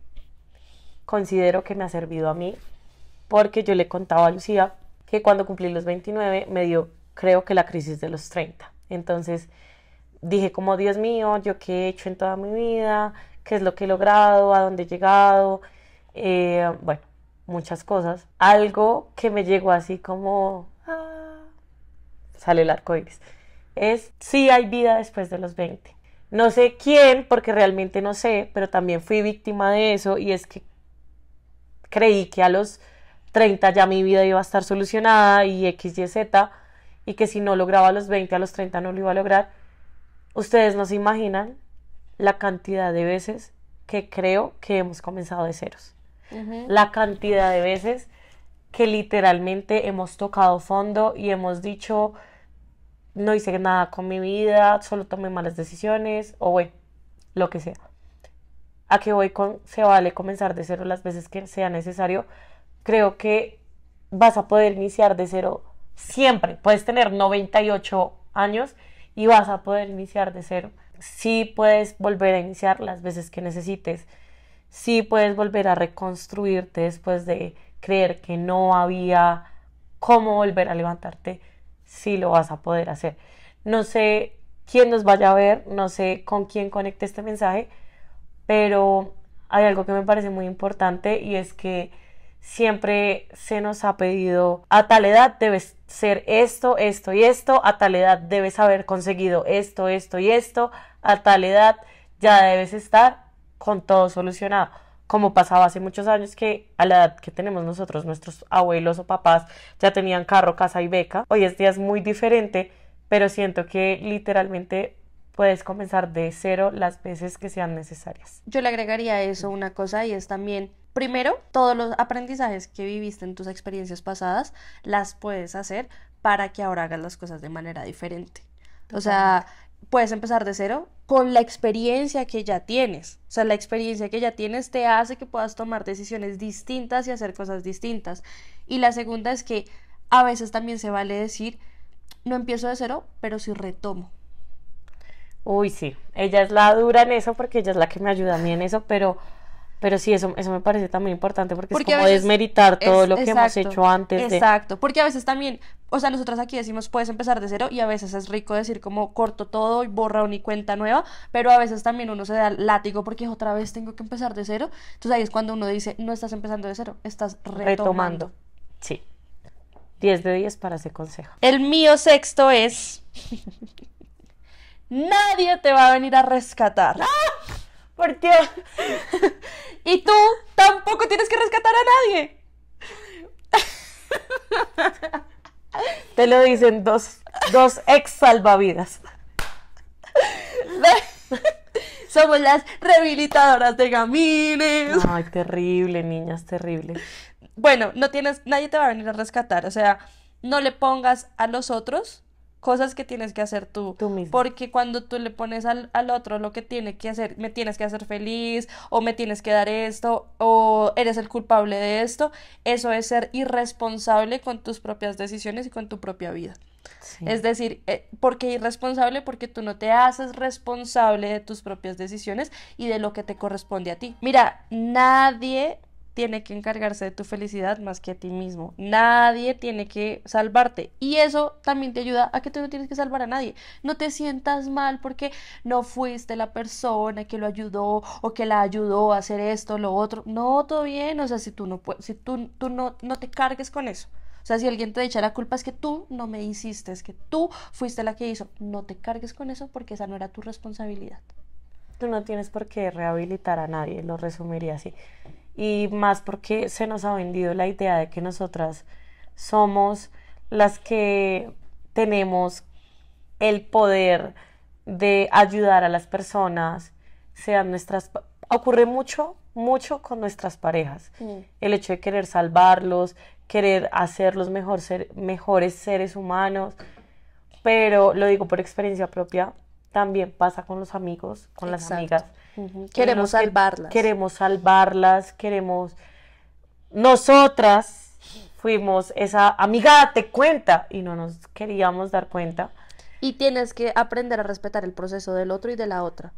considero que me ha servido a mí, porque yo le contaba a Lucía que cuando cumplí los 29 me dio, creo que la crisis de los 30. Entonces dije como, Dios mío, yo qué he hecho en toda mi vida, qué es lo que he logrado, a dónde he llegado, eh, bueno, muchas cosas. Algo que me llegó así como, ah", sale el arco es si hay vida después de los 20. No sé quién, porque realmente no sé, pero también fui víctima de eso y es que creí que a los 30 ya mi vida iba a estar solucionada y X, Y, Z, y que si no lograba a los 20, a los 30 no lo iba a lograr. Ustedes no se imaginan la cantidad de veces que creo que hemos comenzado de ceros. La cantidad de veces que literalmente hemos tocado fondo y hemos dicho, no hice nada con mi vida, solo tomé malas decisiones, o bueno, lo que sea a que voy con se vale comenzar de cero las veces que sea necesario, creo que vas a poder iniciar de cero siempre. Puedes tener 98 años y vas a poder iniciar de cero. si puedes volver a iniciar las veces que necesites. si puedes volver a reconstruirte después de creer que no había cómo volver a levantarte. si lo vas a poder hacer. No sé quién nos vaya a ver, no sé con quién conecte este mensaje, pero hay algo que me parece muy importante y es que siempre se nos ha pedido a tal edad debes ser esto, esto y esto, a tal edad debes haber conseguido esto, esto y esto, a tal edad ya debes estar con todo solucionado, como pasaba hace muchos años que a la edad que tenemos nosotros, nuestros abuelos o papás ya tenían carro, casa y beca. Hoy es día es muy diferente, pero siento que literalmente puedes comenzar de cero las veces que sean necesarias. Yo le agregaría a eso una cosa y es también, primero, todos los aprendizajes que viviste en tus experiencias pasadas las puedes hacer para que ahora hagas las cosas de manera diferente. O sea, puedes empezar de cero con la experiencia que ya tienes. O sea, la experiencia que ya tienes te hace que puedas tomar decisiones distintas y hacer cosas distintas. Y la segunda es que a veces también se vale decir, no empiezo de cero, pero sí retomo. Uy, sí, ella es la dura en eso porque ella es la que me ayuda a mí en eso, pero, pero sí, eso, eso me parece también importante porque, es como desmeritar todo lo que hemos hecho antes. Exacto, porque a veces también, o sea, nosotros aquí decimos puedes empezar de cero y a veces es rico decir como corto todo y borra una cuenta nueva, pero a veces también uno se da látigo porque otra vez tengo que empezar de cero. Entonces ahí es cuando uno dice, no estás empezando de cero, estás retomando. retomando. Sí. 10 de 10 para ese consejo. El mío sexto es nadie te va a venir a rescatar. ¡Ah! ¿Por qué? y tú tampoco tienes que rescatar a nadie. Te lo dicen dos, dos ex salvavidas. Somos las rehabilitadoras de gamines. Ay, terrible, niñas, terrible. Bueno, no tienes, nadie te va a venir a rescatar. O sea, no le pongas a los otros cosas que tienes que hacer tú. mismo. Porque cuando tú le pones al, otro lo que tiene que hacer, me tienes que hacer feliz, o me tienes que dar esto, o eres el culpable de esto, eso es ser irresponsable con tus propias decisiones y con tu propia vida. Es decir, eh, ¿por qué irresponsable? Porque tú no te haces responsable de tus propias decisiones y de lo que te corresponde a ti. Mira, nadie tiene que encargarse de tu felicidad más que a ti mismo. Nadie tiene que salvarte. Y eso también te ayuda a que tú no tienes que salvar a nadie. No te sientas mal porque no fuiste la persona que lo ayudó o que la ayudó a hacer esto, lo otro. No, todo bien. O sea, si tú no, si tú, tú no, no te cargues con eso. O sea, si alguien te echa la culpa es que tú no me hiciste, es que tú fuiste la que hizo. No te cargues con eso porque esa no era tu responsabilidad. Tú no tienes por qué rehabilitar a nadie, lo resumiría así y más porque se nos ha vendido la idea de que nosotras somos las que tenemos el poder de ayudar a las personas, sean nuestras... Ocurre mucho, mucho con nuestras parejas. Mm. El hecho de querer salvarlos, querer hacerlos mejor ser, mejores seres humanos, pero lo digo por experiencia propia, también pasa con los amigos, con las amigas Queremos salvarlas. queremos salvarlas, queremos... Nosotras fuimos esa amiga, te cuenta, y no nos queríamos dar cuenta. Y tienes que aprender a respetar el proceso del otro y de la otra.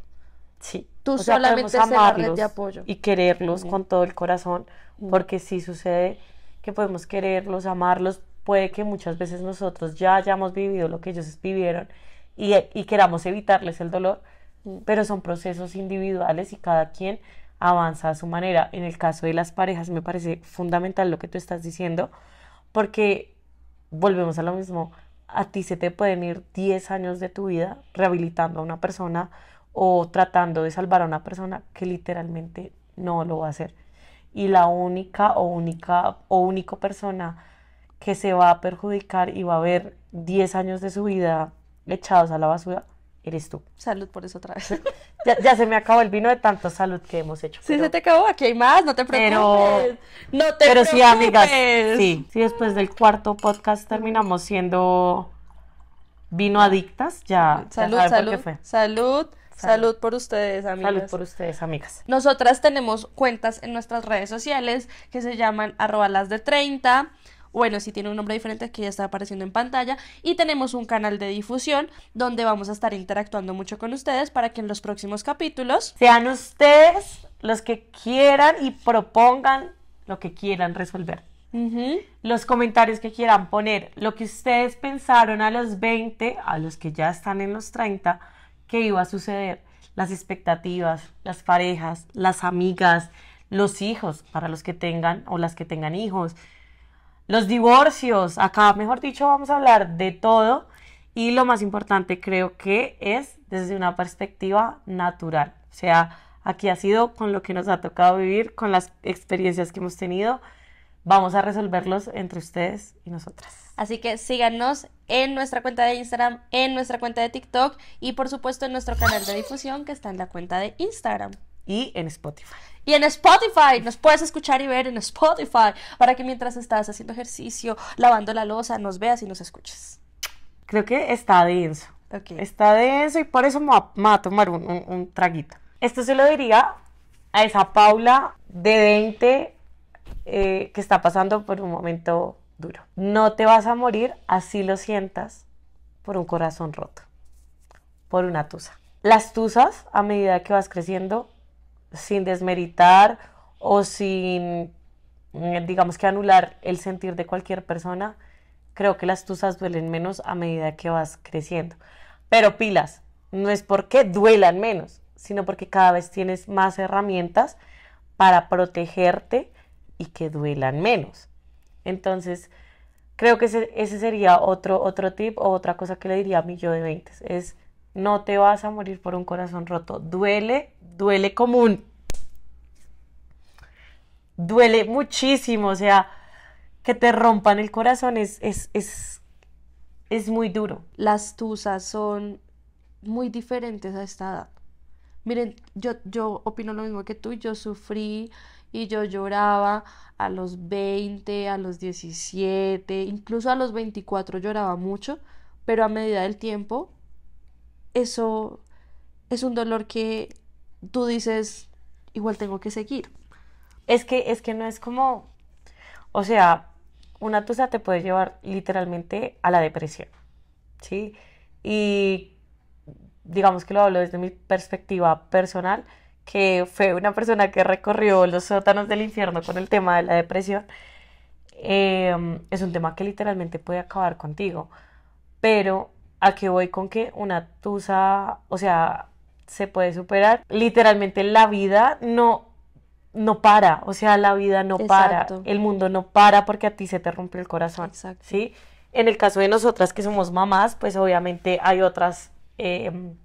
Sí. Tú solamente ser la red de apoyo. Y quererlos con todo el corazón, porque si sucede que podemos quererlos, amarlos. Puede que muchas veces nosotros ya hayamos vivido lo que ellos vivieron y queramos evitarles el dolor, pero son procesos individuales y cada quien avanza a su manera. En el caso de las parejas me parece fundamental lo que tú estás diciendo, porque volvemos a lo mismo, a ti se te pueden ir 10 años de tu vida rehabilitando a una persona o tratando de salvar a una persona que literalmente no lo va a hacer. Y la única o única o único persona que se va a perjudicar y va a ver 10 años de su vida echados a la basura eres tú. Salud por eso otra vez. ya, se me acabó el vino de tanto salud que hemos hecho. Sí, se te acabó, aquí hay más, no te preocupes. no te pero sí, amigas, sí. Sí, después del cuarto podcast terminamos siendo vino adictas, ya. Salud, salud, salud. Salud. por ustedes, amigas. Salud por ustedes, amigas. Nosotras tenemos cuentas en nuestras redes sociales que se llaman arroba las de 30 bueno, si tiene un nombre diferente que ya está apareciendo en pantalla. Y tenemos un canal de difusión donde vamos a estar interactuando mucho con ustedes para que en los próximos capítulos sean ustedes los que quieran y propongan lo que quieran resolver. Los comentarios que quieran poner, lo que ustedes pensaron a los 20, a los que ya están en los 30, que iba a suceder, las expectativas, las parejas, las amigas, los hijos, para los que tengan o las que tengan hijos, los divorcios, acá mejor dicho vamos a hablar de todo y lo más importante creo que es desde una perspectiva natural, o sea, aquí ha sido con lo que nos ha tocado vivir, con las experiencias que hemos tenido, vamos a resolverlos entre ustedes y nosotras. Así que síganos en nuestra cuenta de Instagram, en nuestra cuenta de TikTok y por supuesto en nuestro canal de difusión que está en la cuenta de Instagram. Y en Spotify. Y en Spotify, nos puedes escuchar y ver en Spotify para que mientras estás haciendo ejercicio, lavando la losa, nos veas y nos escuches. Creo que está denso. Está denso y por eso me va a tomar un, traguito. Esto se lo diría a esa Paula de 20 eh, que está pasando por un momento duro. No te vas a morir, así lo sientas, por un corazón roto, por una tusa. Las tusas, a medida que vas creciendo, sin desmeritar o sin, mm, digamos que anular el sentir de cualquier persona, creo que las tusas duelen menos a medida que vas creciendo. Pero pilas, no es porque duelan menos, sino porque cada vez tienes más herramientas para protegerte y que duelan menos. Entonces, creo que ese, sería otro, otro tip o otra cosa que le diría a mi yo de 20, es no te vas a morir por un corazón roto. Duele, duele como Duele muchísimo, o sea, que te rompan el corazón es, es, es, muy duro. Las tusas son muy diferentes a esta edad. Miren, yo, yo opino lo mismo que tú, yo sufrí y yo lloraba a los 20, a los 17, incluso a los 24 lloraba mucho, pero a medida del tiempo eso es un dolor que tú dices, igual tengo que seguir. Es que, es que no es como, o sea, una tusa te puede llevar literalmente a la depresión, ¿sí? Y digamos que lo hablo desde mi perspectiva personal, que fue una persona que recorrió los sótanos del infierno con el tema de la depresión, eh, es un tema que literalmente puede acabar contigo, pero ¿A qué voy con que una tusa, o sea, se puede superar? Literalmente la vida no no para, o sea, la vida no para, el mundo no para porque a ti se te rompe el corazón, En el caso de nosotras que somos mamás, pues obviamente hay otras em,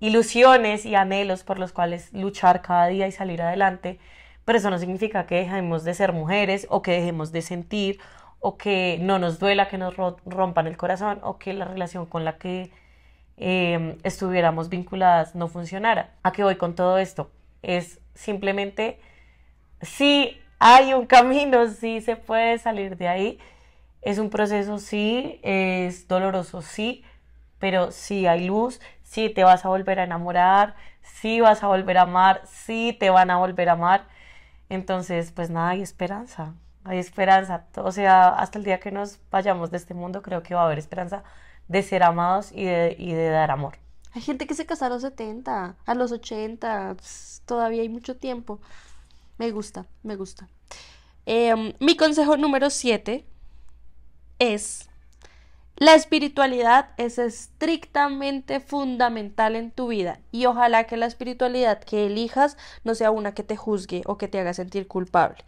ilusiones y anhelos por los cuales luchar cada día y salir adelante, pero eso no significa que dejemos de ser mujeres o que dejemos de sentir o que no nos duela, que nos rompan el corazón o que la relación con la que em, estuviéramos vinculadas no funcionara. ¿A qué voy con todo esto? Es simplemente si hay un camino, si se puede salir de ahí. Es un proceso, sí, es doloroso, sí, pero sí hay luz, sí te vas a volver a enamorar, sí vas a volver a amar, sí te van a volver a amar. Entonces, pues nada, hay esperanza hay esperanza. O sea, hasta el día que nos vayamos de este mundo, creo que va a haber esperanza de ser amados y de, dar amor. Hay gente que se casa a los 70, a los 80, todavía hay mucho tiempo. Me gusta, me gusta. Em, mi consejo número 7 es, la espiritualidad es estrictamente fundamental en tu vida y ojalá que la espiritualidad que elijas no sea una que te juzgue o que te haga sentir culpable.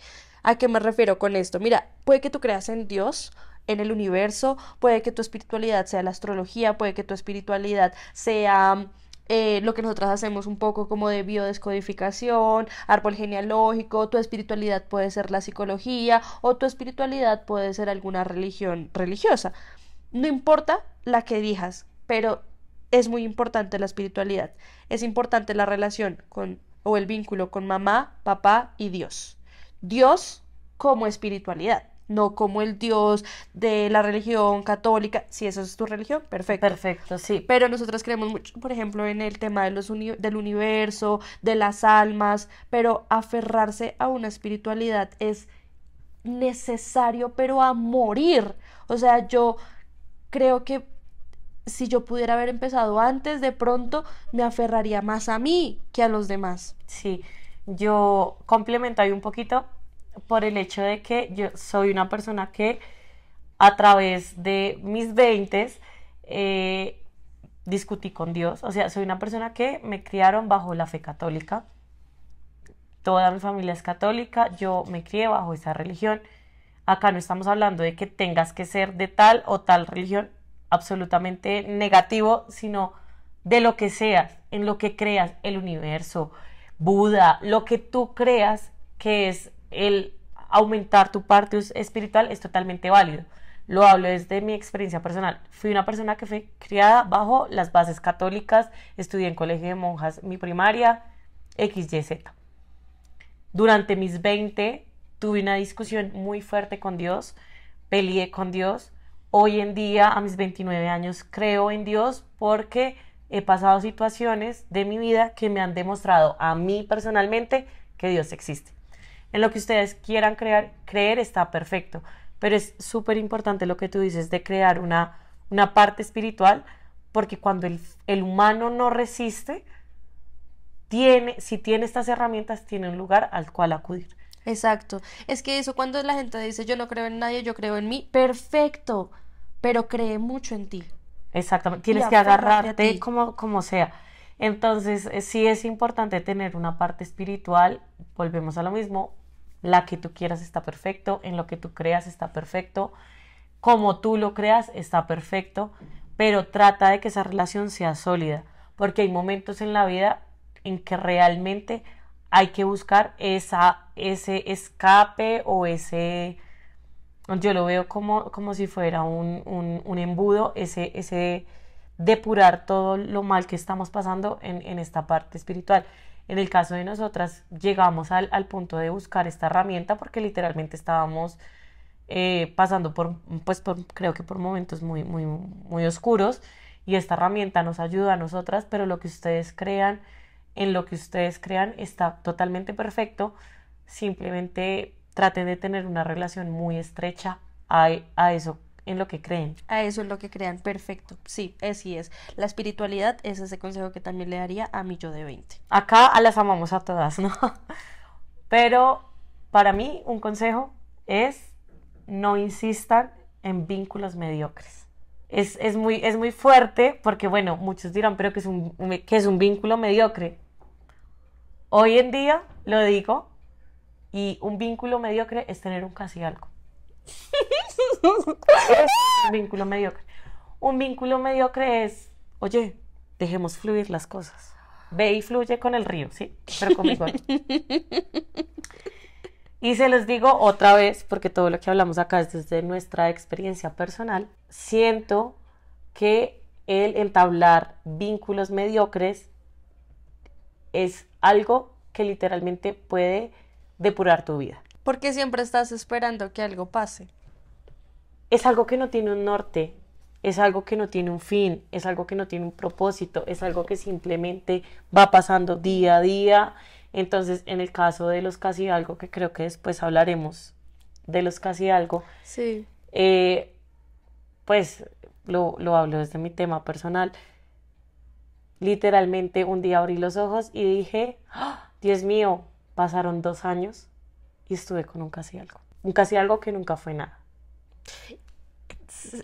¿A qué me refiero con esto? Mira, puede que tú creas en Dios, en el universo, puede que tu espiritualidad sea la astrología, puede que tu espiritualidad sea... Eh, lo que nosotros hacemos un poco como de biodescodificación, árbol genealógico, tu espiritualidad puede ser la psicología o tu espiritualidad puede ser alguna religión religiosa. No importa la que digas, pero es muy importante la espiritualidad. Es importante la relación con o el vínculo con mamá, papá y Dios. Dios como espiritualidad, no como el Dios de la religión católica. Si esa es tu religión, perfecto. Perfecto, sí. Pero nosotros creemos mucho, por ejemplo, en el tema de los del universo, de las almas, pero aferrarse a una espiritualidad es necesario, pero a morir. O sea, yo creo que si yo pudiera haber empezado antes, de pronto me aferraría más a mí que a los demás. Sí, yo complemento ahí un poquito por el hecho de que yo soy una persona que a través de mis 20 eh, discutí con Dios. O sea, soy una persona que me criaron bajo la fe católica. Toda mi familia es católica, yo me crié bajo esa religión. Acá no estamos hablando de que tengas que ser de tal o tal religión absolutamente negativo, sino de lo que seas, en lo que creas, el universo, Buda, lo que tú creas que es el aumentar tu parte espiritual es totalmente válido. Lo hablo desde mi experiencia personal. Fui una persona que fue criada bajo las bases católicas, estudié en colegio de monjas mi primaria, XYZ. Durante mis 20 tuve una discusión muy fuerte con Dios, peleé con Dios. Hoy en día, a mis 29 años, creo en Dios porque he pasado situaciones de mi vida que me han demostrado a mí personalmente que Dios existe. En lo que ustedes quieran crear, creer está perfecto, pero es súper importante lo que tú dices de crear una, una parte espiritual, porque cuando el, el humano no resiste, tiene, si tiene estas herramientas, tiene un lugar al cual acudir. Exacto. Es que eso cuando la gente dice yo no creo en nadie, yo creo en mí, perfecto, pero cree mucho en ti. Exactamente, tienes que agarrarte como, como sea. Entonces, eh, sí es importante tener una parte espiritual, volvemos a lo mismo, la que tú quieras está perfecto, en lo que tú creas está perfecto, como tú lo creas está perfecto, pero trata de que esa relación sea sólida, porque hay momentos en la vida en que realmente hay que buscar esa, ese escape o ese yo lo veo como, como si fuera un, embudo, ese, ese depurar todo lo mal que estamos pasando en, esta parte espiritual. En el caso de nosotras, llegamos al, punto de buscar esta herramienta porque literalmente estábamos eh, pasando por, pues creo que por momentos muy, muy, muy oscuros y esta herramienta nos ayuda a nosotras, pero lo que ustedes crean, en lo que ustedes crean está totalmente perfecto, simplemente traten de tener una relación muy estrecha a, eso en lo que creen. A eso es lo que crean, perfecto. Sí, así es. La espiritualidad es ese consejo que también le daría a mi yo de 20. Acá a las amamos a todas, ¿no? Pero para mí un consejo es no insistan en vínculos mediocres. Es, muy, es muy fuerte porque, bueno, muchos dirán, pero que es, un, que es un vínculo mediocre. Hoy en día, lo digo, y un vínculo mediocre es tener un casi algo. un vínculo mediocre. Un vínculo mediocre es, oye, dejemos fluir las cosas. Ve y fluye con el río, ¿sí? Pero conmigo Y se los digo otra vez, porque todo lo que hablamos acá es desde nuestra experiencia personal. Siento que el entablar vínculos mediocres es algo que literalmente puede depurar tu vida. ¿por qué siempre estás esperando que algo pase. Es algo que no tiene un norte, es algo que no tiene un fin, es algo que no tiene un propósito, es algo que simplemente va pasando día a día. Entonces, en el caso de los casi algo, que creo que después hablaremos de los casi algo, sí. Eh, pues lo, lo hablo desde mi tema personal. Literalmente un día abrí los ojos y dije, ¡Ah! Dios mío, Pasaron dos años y estuve con un casi algo. Un casi algo que nunca fue nada.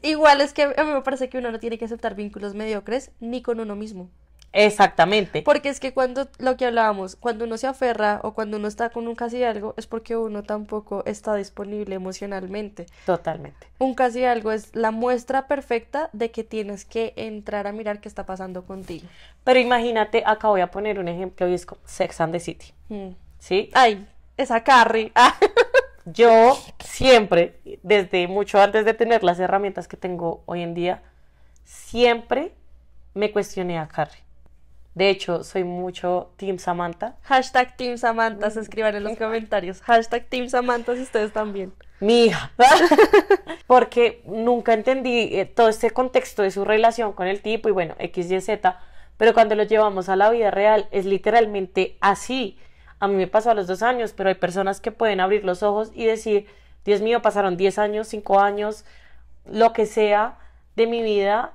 Igual es que a mí me parece que uno no tiene que aceptar vínculos mediocres ni con uno mismo. Exactamente. Porque es que cuando lo que hablábamos, cuando uno se aferra o cuando uno está con un casi algo, es porque uno tampoco está disponible emocionalmente. Totalmente. Un casi algo es la muestra perfecta de que tienes que entrar a mirar qué está pasando contigo. Pero imagínate, acá voy a poner un ejemplo y Sex and the City. Mm. ¿sí? Ay, esa Carrie. Ah. Yo siempre, desde mucho antes de tener las herramientas que tengo hoy en día, siempre me cuestioné a Carrie. De hecho, soy mucho Team Samantha. Hashtag Team Samantha, mm, escriban en los comentarios. Hashtag Team Samantha si ustedes también. Mi hija. Porque nunca entendí eh, todo este contexto de su relación con el tipo y bueno, X, Y, Z. Pero cuando lo llevamos a la vida real, es literalmente así. A mí me pasó a los dos años, pero hay personas que pueden abrir los ojos y decir, Dios mío, pasaron diez años, cinco años, lo que sea de mi vida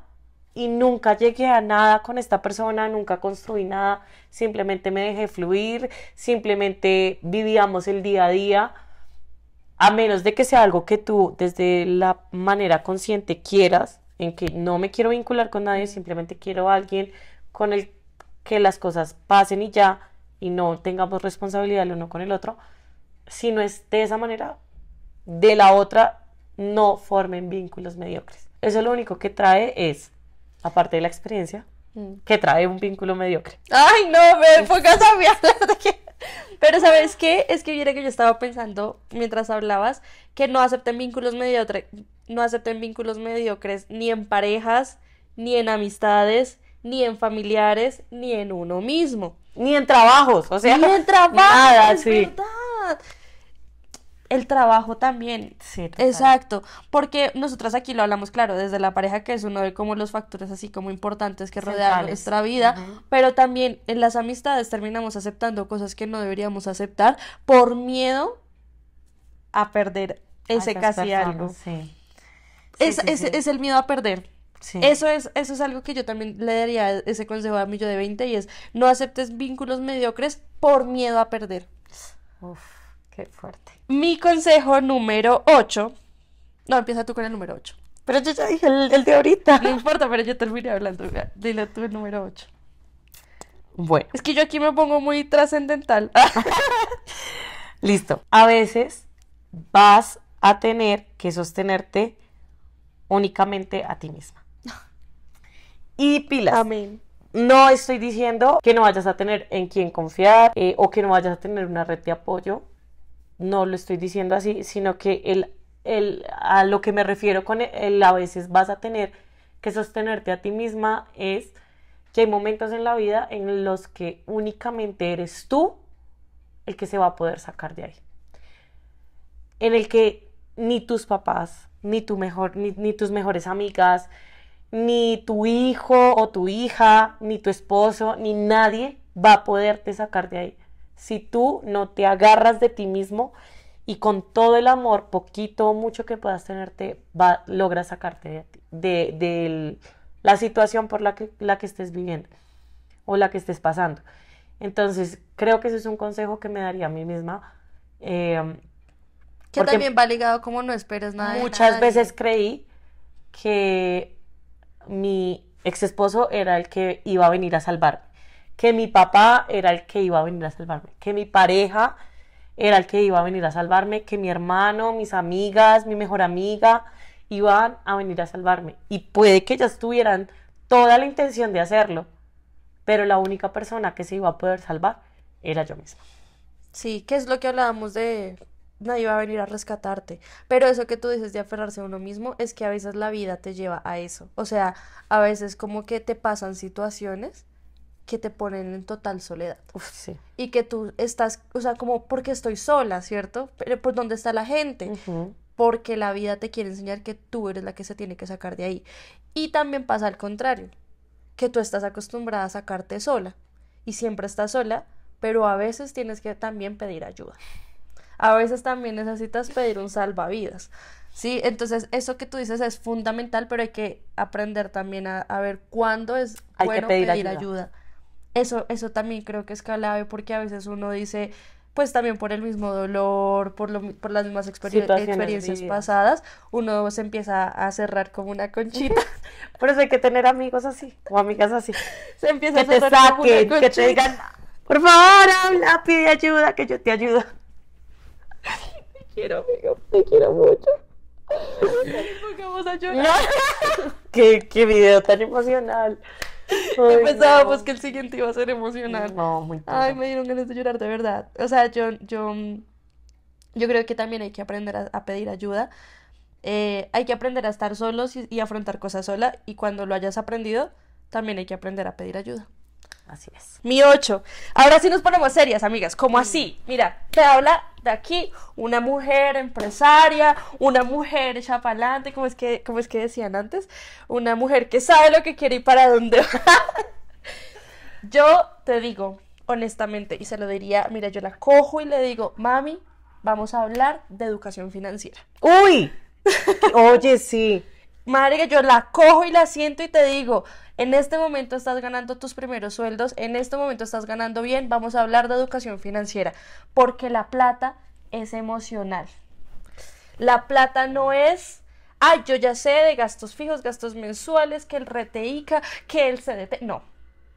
y nunca llegué a nada con esta persona, nunca construí nada, simplemente me dejé fluir, simplemente vivíamos el día a día, a menos de que sea algo que tú desde la manera consciente quieras, en que no me quiero vincular con nadie, simplemente quiero a alguien con el que las cosas pasen y ya, y no tengamos responsabilidad el uno con el otro, si es de esa manera, de la otra no formen vínculos mediocres. Eso lo único que trae es, aparte de la experiencia, mm. que trae un vínculo mediocre. Ay, no, me enfocas a Pero sabes qué, es que viene que yo estaba pensando mientras hablabas que no acepten vínculos mediocres, no acepten vínculos mediocres ni en parejas, ni en amistades, ni en familiares, ni en uno mismo. Ni en trabajos, o sea. Ni en trabajos, sí. El trabajo también. Exacto. Porque nosotras aquí lo hablamos, claro, desde la pareja, que es uno de como los factores así como importantes que rodean nuestra vida, pero también en las amistades terminamos aceptando cosas que no deberíamos aceptar por miedo a perder ese casi algo. Sí. es, es el miedo a perder eso, es, eso es algo que yo también le daría ese consejo a mi yo de 20 y es no aceptes vínculos mediocres por miedo a perder. Uf, qué fuerte. Mi consejo número 8. No, empieza tú con el número 8. Pero yo ya dije el, el de ahorita. No importa, pero yo terminé hablando. Dile tú el número 8. Bueno. Es que yo aquí me pongo muy trascendental. Listo. A veces vas a tener que sostenerte únicamente a ti misma y pilas. Amén. No estoy diciendo que no vayas a tener en quien confiar eh, o que no vayas a tener una red de apoyo. No lo estoy diciendo así, sino que el, el, a lo que me refiero con e, el, a veces vas a tener que sostenerte a ti misma es que hay momentos en la vida en los que únicamente eres tú el que se va a poder sacar de ahí. En el que ni tus papás, ni, tu mejor, ni, ni tus mejores amigas, ni tu hijo o tu hija, ni tu esposo, ni nadie va a poderte sacar de ahí. Si tú no te agarras de ti mismo y con todo el amor, poquito o mucho que puedas tenerte, va, logras sacarte de, de, la situación por la que, la que estés viviendo o la que estés pasando. Entonces, creo que ese es un consejo que me daría a mí misma. Eh, que también va ligado como no esperas nada. Muchas veces creí que mi ex esposo era el que iba a venir a salvarme, que mi papá era el que iba a venir a salvarme, que mi pareja era el que iba a venir a salvarme, que mi hermano, mis amigas, mi mejor amiga iban a venir a salvarme. Y puede que ellas tuvieran toda la intención de hacerlo, pero la única persona que se iba a poder salvar era yo misma. Sí, ¿qué es lo que hablábamos de nadie va a venir a rescatarte. Pero eso que tú dices de aferrarse a uno mismo es que a veces la vida te lleva a eso. O sea, a veces como que te pasan situaciones que te ponen en total soledad. Y que tú estás, o sea, como porque estoy sola, ¿cierto? Pero ¿por dónde está la gente? Porque la vida te quiere enseñar que tú eres la que se tiene que sacar de ahí. Y también pasa al contrario, que tú estás acostumbrada a sacarte sola y siempre estás sola, pero a veces tienes que también pedir ayuda a veces también necesitas pedir un salvavidas. Sí, entonces eso que tú dices es fundamental, pero hay que aprender también a, ver cuándo es hay bueno pedir, ayuda. Eso, eso también creo que es clave porque a veces uno dice, pues también por el mismo dolor, por, lo, por las mismas experiencias pasadas, uno se empieza a cerrar como una conchita. Por eso hay que tener amigos así, o amigas así. Se empieza a cerrar te saquen, que te digan, por favor, habla, pide ayuda, que yo te ayudo quiero, te quiero mucho. Vamos a llorar. ¿Qué, ¿Qué, video tan emocional. Pensábamos que el siguiente iba a ser emocional. No, muy Ay, me dieron ganas de llorar, de verdad. O sea, yo, yo, creo que también hay que aprender a, pedir ayuda. Eh, hay que aprender a estar solos y, y afrontar cosas sola. Y cuando lo hayas aprendido, también hay que aprender a pedir ayuda. Así es. Mi 8. Ahora sí nos ponemos serias, amigas. como mm. así? Mira, te habla de aquí una mujer empresaria, una mujer hecha para adelante, como es, que, como es que decían antes, una mujer que sabe lo que quiere y para dónde va. yo te digo, honestamente, y se lo diría, mira, yo la cojo y le digo, mami, vamos a hablar de educación financiera. ¡Uy! Oye, sí. Madre, yo la cojo y la siento y te digo, en este momento estás ganando tus primeros sueldos, en este momento estás ganando bien, vamos a hablar de educación financiera, porque la plata es emocional. La plata no es, ay, yo ya sé de gastos fijos, gastos mensuales, que el RETEICA, que el CDT, no,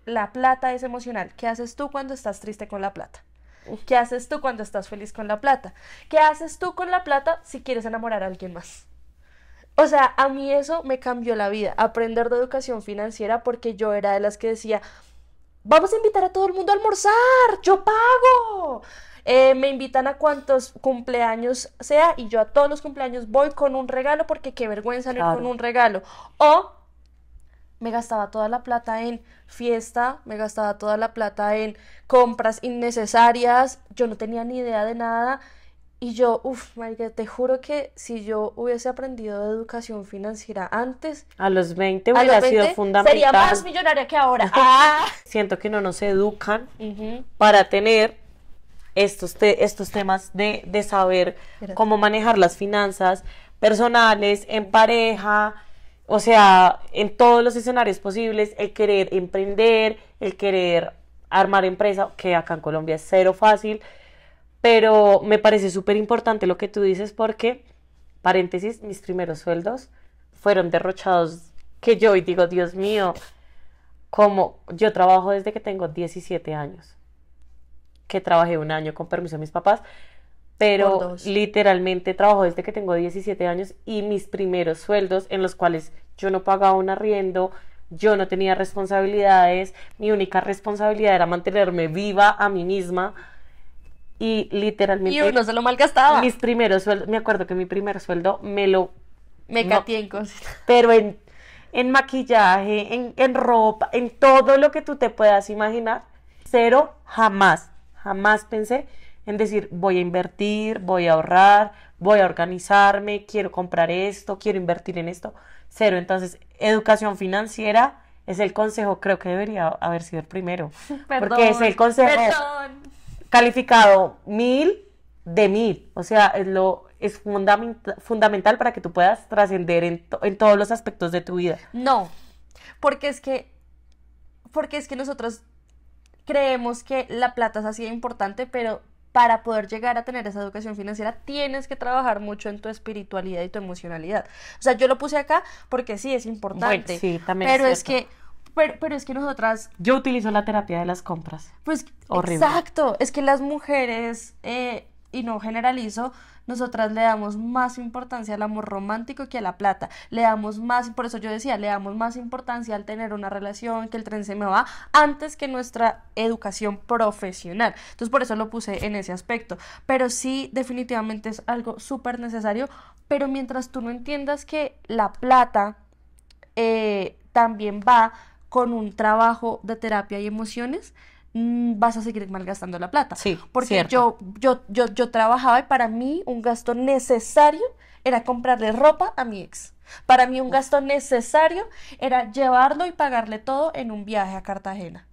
la plata es emocional. ¿Qué haces tú cuando estás triste con la plata? ¿Qué haces tú cuando estás feliz con la plata? ¿Qué haces tú con la plata si quieres enamorar a alguien más? O sea, a mí eso me cambió la vida, aprender de educación financiera porque yo era de las que decía, vamos a invitar a todo el mundo a almorzar, yo pago. Eh, me invitan a cuantos cumpleaños sea y yo a todos los cumpleaños voy con un regalo porque qué vergüenza no ir con un regalo. O me gastaba toda la plata en fiesta, me gastaba toda la plata en compras innecesarias, yo no tenía ni idea de nada y yo, uff, María, te juro que si yo hubiese aprendido de educación financiera antes. A los 20 hubiera sido fundamental. Sería más millonaria que ahora. Ah. Siento que no nos educan para tener estos, estos temas de, saber cómo manejar las finanzas personales, en pareja, o sea, en todos los escenarios posibles, el querer emprender, el querer armar empresa, que acá en Colombia es cero fácil pero me parece súper importante lo que tú dices porque, paréntesis, mis primeros sueldos fueron derrochados que yo y digo, Dios mío, como yo trabajo desde que tengo 17 años, que trabajé un año con permiso de mis papás, pero literalmente trabajo desde que tengo 17 años y mis primeros sueldos en los cuales yo no pagaba un arriendo, yo no tenía responsabilidades, mi única responsabilidad era mantenerme viva a mí misma y literalmente... Y uno se lo malgastaba. Mis primeros sueldos, me acuerdo que mi primer sueldo me lo... Me caté en cosas. Pero en, en maquillaje, en, en ropa, en todo lo que tú te puedas imaginar, cero jamás, jamás pensé en decir voy a invertir, voy a ahorrar, voy a organizarme, quiero comprar esto, quiero invertir en esto. Cero. Entonces, educación financiera es el consejo, creo que debería haber sido el primero. Perdón, porque es el consejo. Perdón calificado mil de mil. O sea, es, lo, es fundamental para que tú puedas trascender en, en todos los aspectos de tu vida. No, porque es que, porque es que nosotros creemos que la plata es así de importante, pero para poder llegar a tener esa educación financiera tienes que trabajar mucho en tu espiritualidad y tu emocionalidad. O sea, yo lo puse acá porque sí es importante, sí, también pero es que pero, es que nosotras... Yo utilizo la terapia de las compras. Pues exacto, es que las mujeres, eh, y no generalizo, nosotras le damos más importancia al amor romántico que a la plata. Le damos más, por eso yo decía, le damos más importancia al tener una relación, que el tren se me va, antes que nuestra educación profesional. Entonces por eso lo puse en ese aspecto. Pero sí, definitivamente es algo súper necesario. Pero mientras tú no entiendas que la plata eh, también va con un trabajo de terapia y emociones, mm, vas a seguir malgastando la plata. Sí, porque yo, yo, yo, yo trabajaba y para mí un gasto necesario era comprarle ropa a mi ex. Para mí un gasto necesario era llevarlo y pagarle todo en un viaje a Cartagena.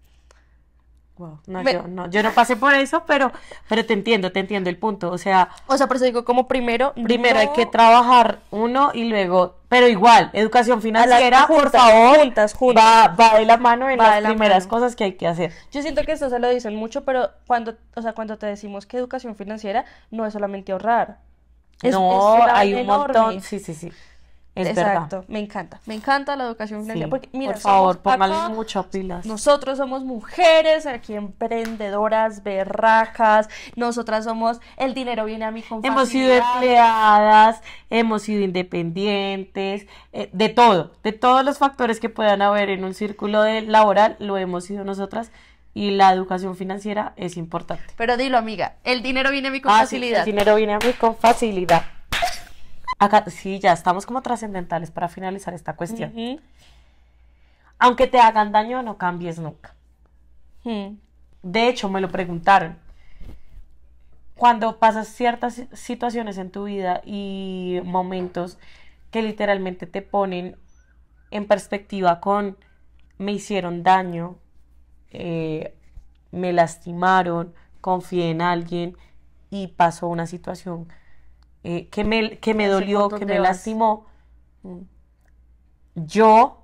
No, yo, no, yo no pasé por eso, pero, pero te entiendo, te entiendo el punto. O sea, o sea, por eso digo, como primero, primero hay que trabajar uno y luego, pero igual, educación financiera, por favor, juntas, Va, va de la mano en las primeras cosas que hay que hacer. Yo siento que esto se lo dicen mucho, pero cuando, o sea, cuando te decimos que educación financiera no es solamente ahorrar. Es, no, hay un montón. Sí, sí, sí. Exacto, me encanta, me encanta la educación financiera. porque, mira, por favor, mucho muchas pilas. Nosotros somos mujeres aquí emprendedoras, berracas, nosotras somos, el dinero viene a mi facilidad Hemos sido empleadas, hemos sido independientes, eh, de todo, de todos los factores que puedan haber en un círculo laboral, lo hemos sido nosotras y la educación financiera es importante. Pero dilo, amiga, el dinero viene a mí con ah, facilidad. el dinero viene a mí con facilidad sí, ya estamos como trascendentales para finalizar esta cuestión. Aunque te hagan daño, no cambies nunca. Hmm. De hecho, me lo preguntaron. Cuando pasas ciertas situaciones en tu vida y momentos que literalmente te ponen en perspectiva con me hicieron daño, eh, me lastimaron, confié en alguien y pasó una situación eh, que me, que me dolió, que me lastimó, mm. yo,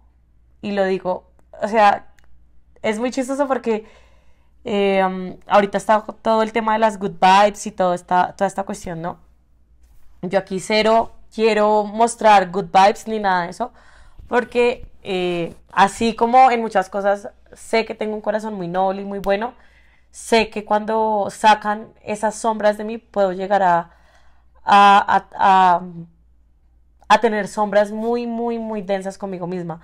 y lo digo, o sea, es muy chistoso porque em, ahorita está todo el tema de las good vibes y todo esta, toda esta cuestión, ¿no? Yo aquí cero quiero mostrar good vibes ni nada de eso, porque eh, así como en muchas cosas sé que tengo un corazón muy noble y muy bueno, sé que cuando sacan esas sombras de mí puedo llegar a a, tener sombras muy, muy, muy densas conmigo misma.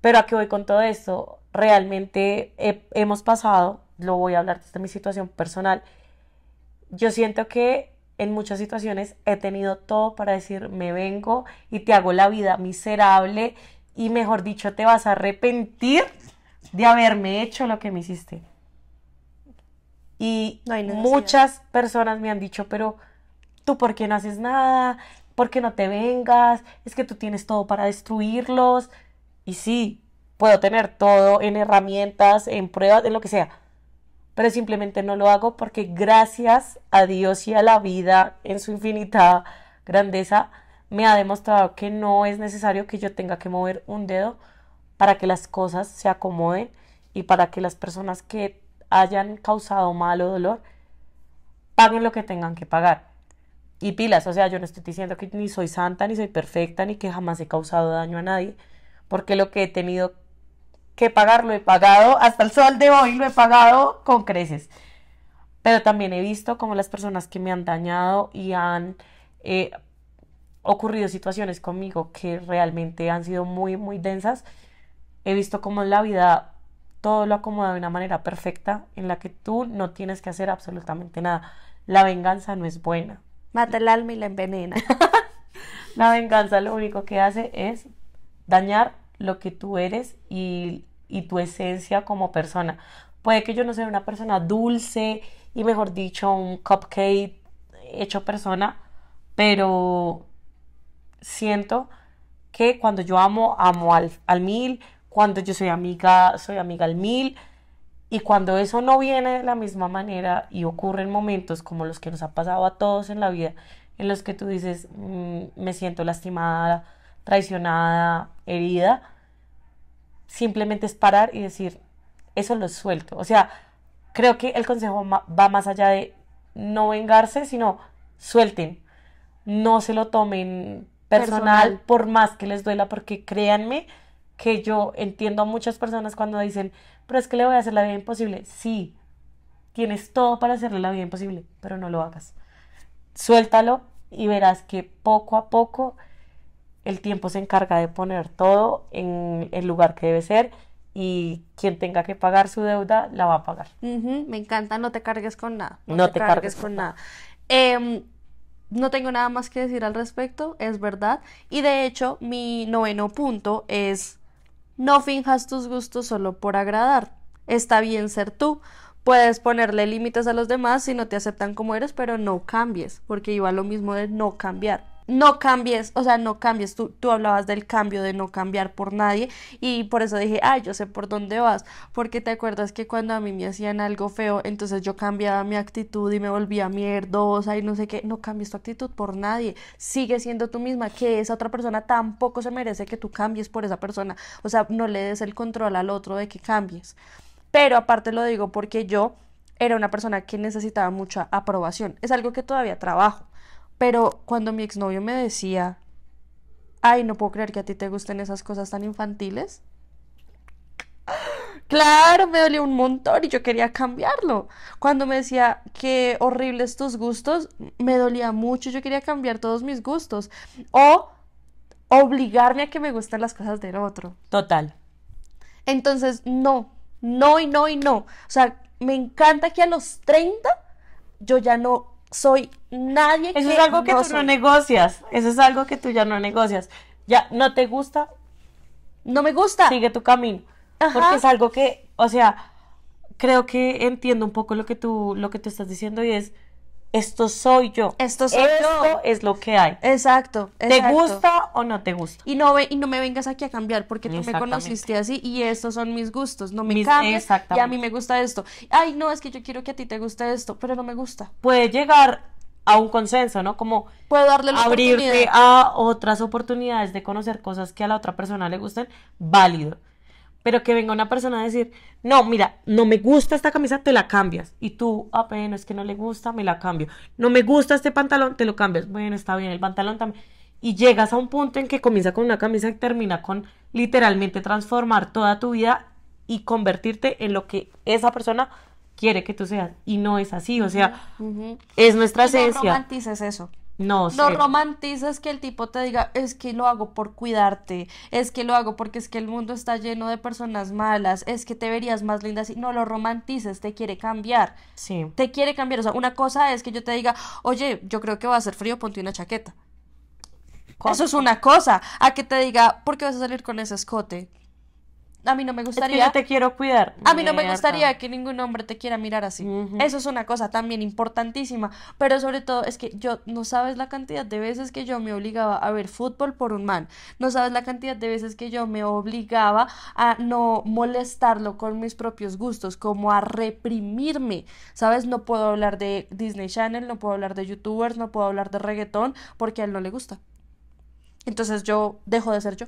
Pero a qué voy con todo esto, realmente hemos pasado, lo voy a hablar desde mi situación personal, yo siento que en muchas situaciones he tenido todo para decir, me vengo y te hago la vida miserable y mejor dicho, te vas a arrepentir de haberme hecho lo que me hiciste. Y muchas personas me han dicho, pero tú por qué no haces nada, por qué no te vengas, es que tú tienes todo para destruirlos. Y sí, puedo tener todo en herramientas, en pruebas, en lo que sea, pero simplemente no lo hago porque gracias a Dios y a la vida en su infinita grandeza me ha demostrado que no es necesario que yo tenga que mover un dedo para que las cosas se acomoden y para que las personas que hayan causado mal o dolor paguen lo que tengan que pagar. Y pilas, o sea, yo no estoy diciendo que ni soy santa, ni soy perfecta, ni que jamás he causado daño a nadie, porque lo que he tenido que pagar lo he pagado, hasta el sol de hoy lo he pagado con creces. Pero también he visto como las personas que me han dañado y han eh, ocurrido situaciones conmigo que realmente han sido muy, muy densas, he visto como la vida todo lo acomoda de una manera perfecta en la que tú no tienes que hacer absolutamente nada. La venganza no es buena, Mata el alma y la envenena. la venganza lo único que hace es dañar lo que tú eres y, tu esencia como persona. Puede que yo no sea una persona dulce y, mejor dicho, un cupcake hecho persona, pero siento que cuando yo amo, amo al, al mil, cuando yo soy amiga, soy amiga al mil, y cuando eso no viene de la misma manera y ocurren momentos como los que nos ha pasado a todos en la vida, en los que tú dices, mm, me siento lastimada, traicionada, herida, simplemente es parar y decir, eso lo suelto. O sea, creo que el consejo va más allá de no vengarse, sino suelten, no se lo tomen personal. por más que les duela, porque créanme, que yo entiendo a muchas personas cuando dicen, pero es que le voy a hacer la vida imposible. Sí, tienes todo para hacerle la vida imposible, pero no lo hagas. Suéltalo y verás que poco a poco el tiempo se encarga de poner todo en el lugar que debe ser y quien tenga que pagar su deuda la va a pagar. me encanta, no te cargues con nada. No, te, cargues, con nada. Em, no tengo nada más que decir al respecto, es verdad. Y de hecho, mi noveno punto es no finjas tus gustos solo por agradar. Está bien ser tú. Puedes ponerle límites a los demás si no te aceptan como eres, pero no cambies, porque iba lo mismo de no cambiar no cambies, o sea, no cambies, tú, tú hablabas del cambio, de no cambiar por nadie y por eso dije, ay, ah, yo sé por dónde vas, porque te acuerdas que cuando a mí me hacían algo feo, entonces yo cambiaba mi actitud y me volvía mierdosa y no sé qué, no cambies tu actitud por nadie, sigue siendo tú misma, que esa otra persona tampoco se merece que tú cambies por esa persona, o sea, no le des el control al otro de que cambies, pero aparte lo digo porque yo era una persona que necesitaba mucha aprobación, es algo que todavía trabajo pero cuando mi exnovio me decía, ay, no puedo creer que a ti te gusten esas cosas tan infantiles, Claro, me dolía un montón y yo quería cambiarlo. Cuando me decía qué horribles tus gustos, me dolía mucho, yo quería cambiar todos mis gustos. O obligarme a que me gusten las cosas del otro. Total. Entonces, no, no y no y no. O sea, me encanta que a los 30 yo ya no soy nadie. Eso es algo que tú no negocias. Eso es algo que tú ya no negocias. Ya no te gusta. No me gusta. Sigue tu camino. Porque es algo que, o sea, creo que entiendo un poco lo que tú, lo que tú estás diciendo y es esto soy yo. Esto es lo que hay. Exacto, ¿Te gusta o no te gusta? Y no, ve, y no me vengas aquí a cambiar porque tú me conociste así y estos son mis gustos. No me cambies y a mí me gusta esto. Ay, no, es que yo quiero que a ti te guste esto, pero no me gusta. Puede llegar a un consenso, ¿no? Como darle abrirte a otras oportunidades de conocer cosas que a la otra persona le gusten, válido. Pero que venga una persona a decir, no, mira, no me gusta esta camisa, te la cambias. Y tú, ah, es que no le gusta, me la cambio. No me gusta este pantalón, te lo cambias. Bueno, está bien, el pantalón también. Y llegas a un punto en que comienza con una camisa y termina con literalmente transformar toda tu vida y convertirte en lo que esa persona quiere que tú seas. Y no es así, o sea, es nuestra esencia. No eso. No, no romantices que el tipo te diga, es que lo hago por cuidarte, es que lo hago porque es que el mundo está lleno de personas malas, es que te verías más linda así. No lo romantices, te quiere cambiar. Sí. Te quiere cambiar. O sea, una cosa es que yo te diga, oye, yo creo que va a hacer frío, ponte una chaqueta. Eso es una cosa. A que te diga, ¿por qué vas a salir con ese escote? a mí no me gustaría. Es que te quiero cuidar. A mí no me gustaría que ningún hombre te quiera mirar así. Eso es una cosa también importantísima. Pero sobre todo es que yo no sabes la cantidad de veces que yo me obligaba a ver fútbol por un man. No sabes la cantidad de veces que yo me obligaba a no molestarlo con mis propios gustos, como a reprimirme. ¿Sabes? No puedo hablar de Disney Channel, no puedo hablar de YouTubers, no puedo hablar de reggaetón porque a él no le gusta. Entonces yo dejo de ser yo.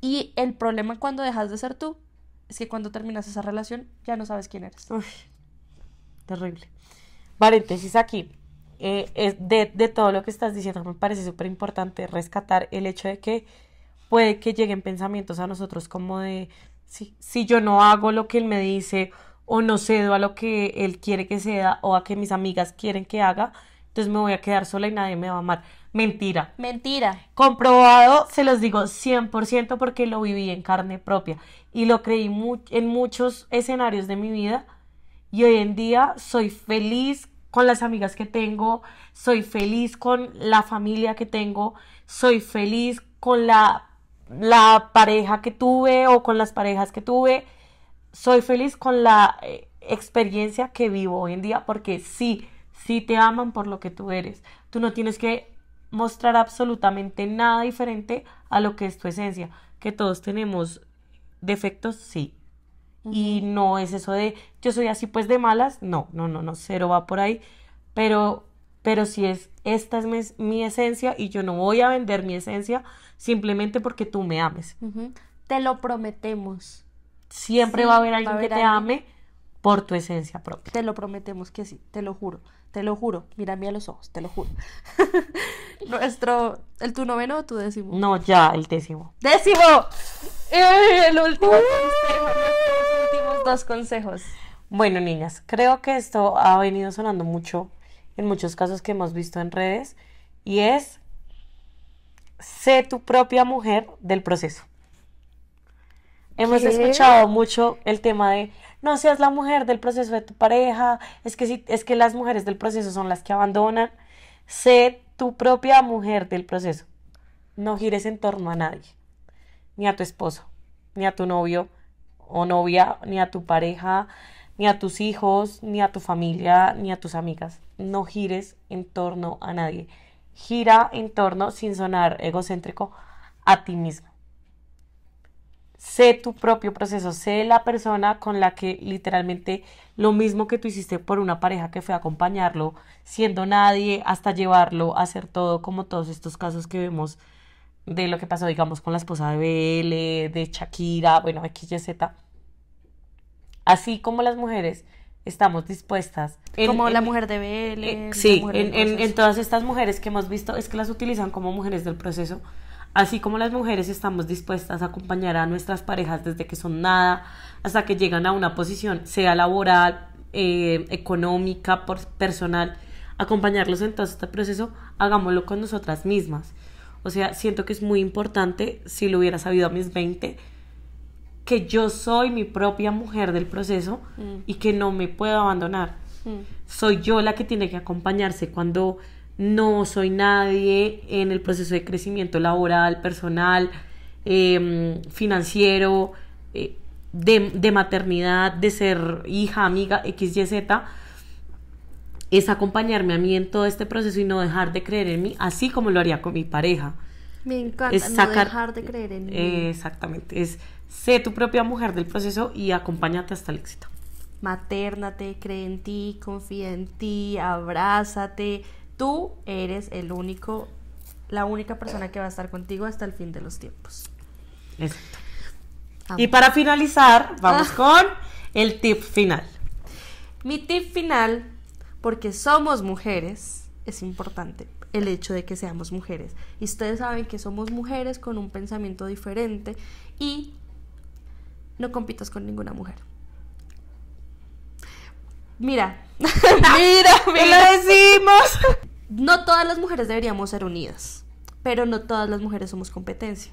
Y el problema cuando dejas de ser tú es que cuando terminas esa relación ya no sabes quién eres. terrible. Paréntesis aquí. Eh, de, todo lo que estás diciendo, me parece súper importante rescatar el hecho de que puede que lleguen pensamientos a nosotros como de, si, si yo no hago lo que él me dice o no cedo a lo que él quiere que sea o a que mis amigas quieren que haga, entonces me voy a quedar sola y nadie me va a amar. Mentira. Mentira. Comprobado, se los digo 100% porque lo viví en carne propia y lo creí en muchos escenarios de mi vida. Y hoy en día soy feliz con las amigas que tengo, soy feliz con la familia que tengo, soy feliz con la, la pareja que tuve o con las parejas que tuve. Soy feliz con la eh, experiencia que vivo hoy en día porque sí si te aman por lo que tú eres. Tú no tienes que mostrar absolutamente nada diferente a lo que es tu esencia. Que todos tenemos defectos, sí. Y no es eso de yo soy así pues de malas, no, no, no, no, cero va por ahí. Pero, pero si es, esta es mi, esencia y yo no voy a vender mi esencia simplemente porque tú me ames. Te lo prometemos. Siempre va a haber alguien que te ame por tu esencia propia. Te lo prometemos que sí, te lo juro, te lo juro. Mírame a los ojos, te lo juro. Nuestro, ¿el tu noveno o tu décimo? No, ya, el décimo. ¡Décimo! ¡Eh, el último consejo, últimos dos consejos. Bueno, niñas, creo que esto ha venido sonando mucho en muchos casos que hemos visto en redes y es sé tu propia mujer del proceso. Hemos escuchado mucho el tema de no seas la mujer del proceso de tu pareja, es que, es que las mujeres del proceso son las que abandonan. Sé tu propia mujer del proceso. No gires en torno a nadie, ni a tu esposo, ni a tu novio o novia, ni a tu pareja, ni a tus hijos, ni a tu familia, ni a tus amigas. No gires en torno a nadie. Gira en torno, sin sonar egocéntrico, a ti mismo sé tu propio proceso, sé la persona con la que literalmente lo mismo que tú hiciste por una pareja que fue a acompañarlo, siendo nadie, hasta llevarlo a hacer todo, como todos estos casos que vemos de lo que pasó, digamos, con la esposa de BL, de Shakira, bueno, Z. Así como las mujeres estamos dispuestas. como eh, la mujer de BL. sí, en todas estas mujeres que hemos visto, es que las utilizan como mujeres del proceso Así como las mujeres estamos dispuestas a acompañar a nuestras parejas desde que son nada hasta que llegan a una posición, sea laboral, eh, económica, personal, acompañarlos en todo este proceso, hagámoslo con nosotras mismas. O sea, siento que es muy importante, si lo hubiera sabido a mis 20, que yo soy mi propia mujer del proceso mm. y que no me puedo abandonar. Mm. Soy yo la que tiene que acompañarse cuando no soy nadie en el proceso de crecimiento laboral, personal, em, financiero, eh, de, maternidad, de ser hija, amiga, x, z. es acompañarme a mí en todo este proceso y no dejar de creer en mí, así como lo haría con mi pareja. Me encanta no dejar de creer en mí. exactamente, es sé tu propia mujer del proceso y acompáñate hasta el éxito. Maternate, cree en ti, confía en ti, abrázate, Tú eres el único, la única persona que va a estar contigo hasta el fin de los tiempos. Exacto. Y para finalizar, vamos ah. con el tip final. Mi tip final, porque somos mujeres, es importante el hecho de que seamos mujeres. Y ustedes saben que somos mujeres con un pensamiento diferente y no compitas con ninguna mujer. Mira. mira, mira. lo decimos. No todas las mujeres deberíamos ser unidas, pero no todas las mujeres somos competencia.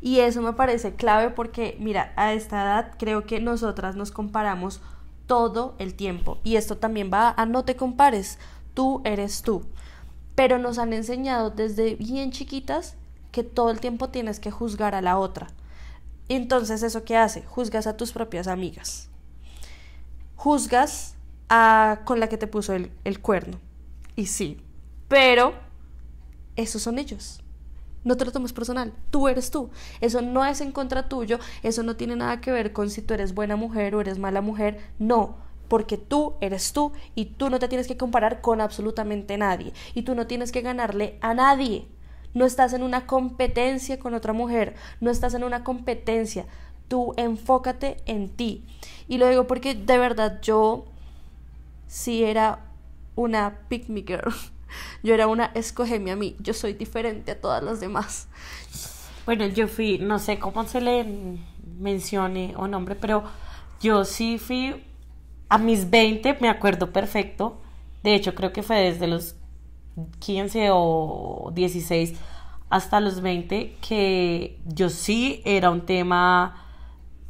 Y eso me parece clave porque, mira, a esta edad creo que nosotras nos comparamos todo el tiempo. Y esto también va a no te compares, tú eres tú. Pero nos han enseñado desde bien chiquitas que todo el tiempo tienes que juzgar a la otra. Entonces, ¿eso qué hace? Juzgas a tus propias amigas. Juzgas con la que te puso el, el cuerno. Y sí, pero esos son ellos. No te lo tomes personal, tú eres tú. Eso no es en contra tuyo, eso no tiene nada que ver con si tú eres buena mujer o eres mala mujer, no, porque tú eres tú y tú no te tienes que comparar con absolutamente nadie y tú no tienes que ganarle a nadie. No estás en una competencia con otra mujer, no estás en una competencia, tú enfócate en ti. Y lo digo porque de verdad yo sí era una pick me girl. Yo era una escogeme a mí, yo soy diferente a todas las demás. Bueno, yo fui, no sé cómo se le mencione o nombre, pero yo sí fui a mis 20, me acuerdo perfecto. De hecho, creo que fue desde los 15 o 16 hasta los 20 que yo sí era un tema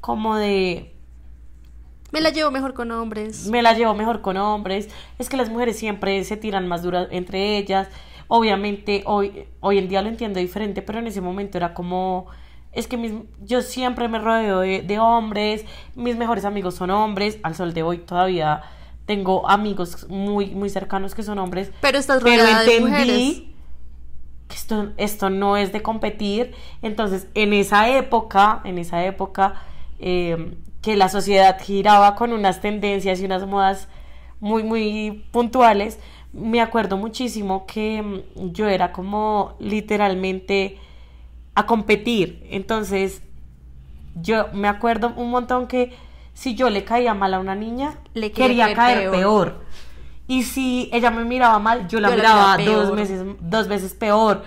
como de me la llevo mejor con hombres. Me la llevo mejor con hombres. Es que las mujeres siempre se tiran más duras entre ellas. Obviamente, hoy, hoy en día lo entiendo diferente, pero en ese momento era como. Es que yo siempre me rodeo de, hombres, mis mejores amigos son hombres, al sol de hoy todavía tengo amigos muy, muy cercanos que son hombres. Pero estás rodeada pero entendí que esto, esto no es de competir. Entonces, en esa época, en esa época, eh, que la sociedad giraba con unas tendencias y unas modas muy, muy puntuales, me acuerdo muchísimo que mm, yo era como literalmente a competir. Entonces, yo me acuerdo un montón que si yo le caía mal a una niña, le quería, caer, peor. Y si ella me miraba mal, yo la miraba, dos, meses, dos veces peor.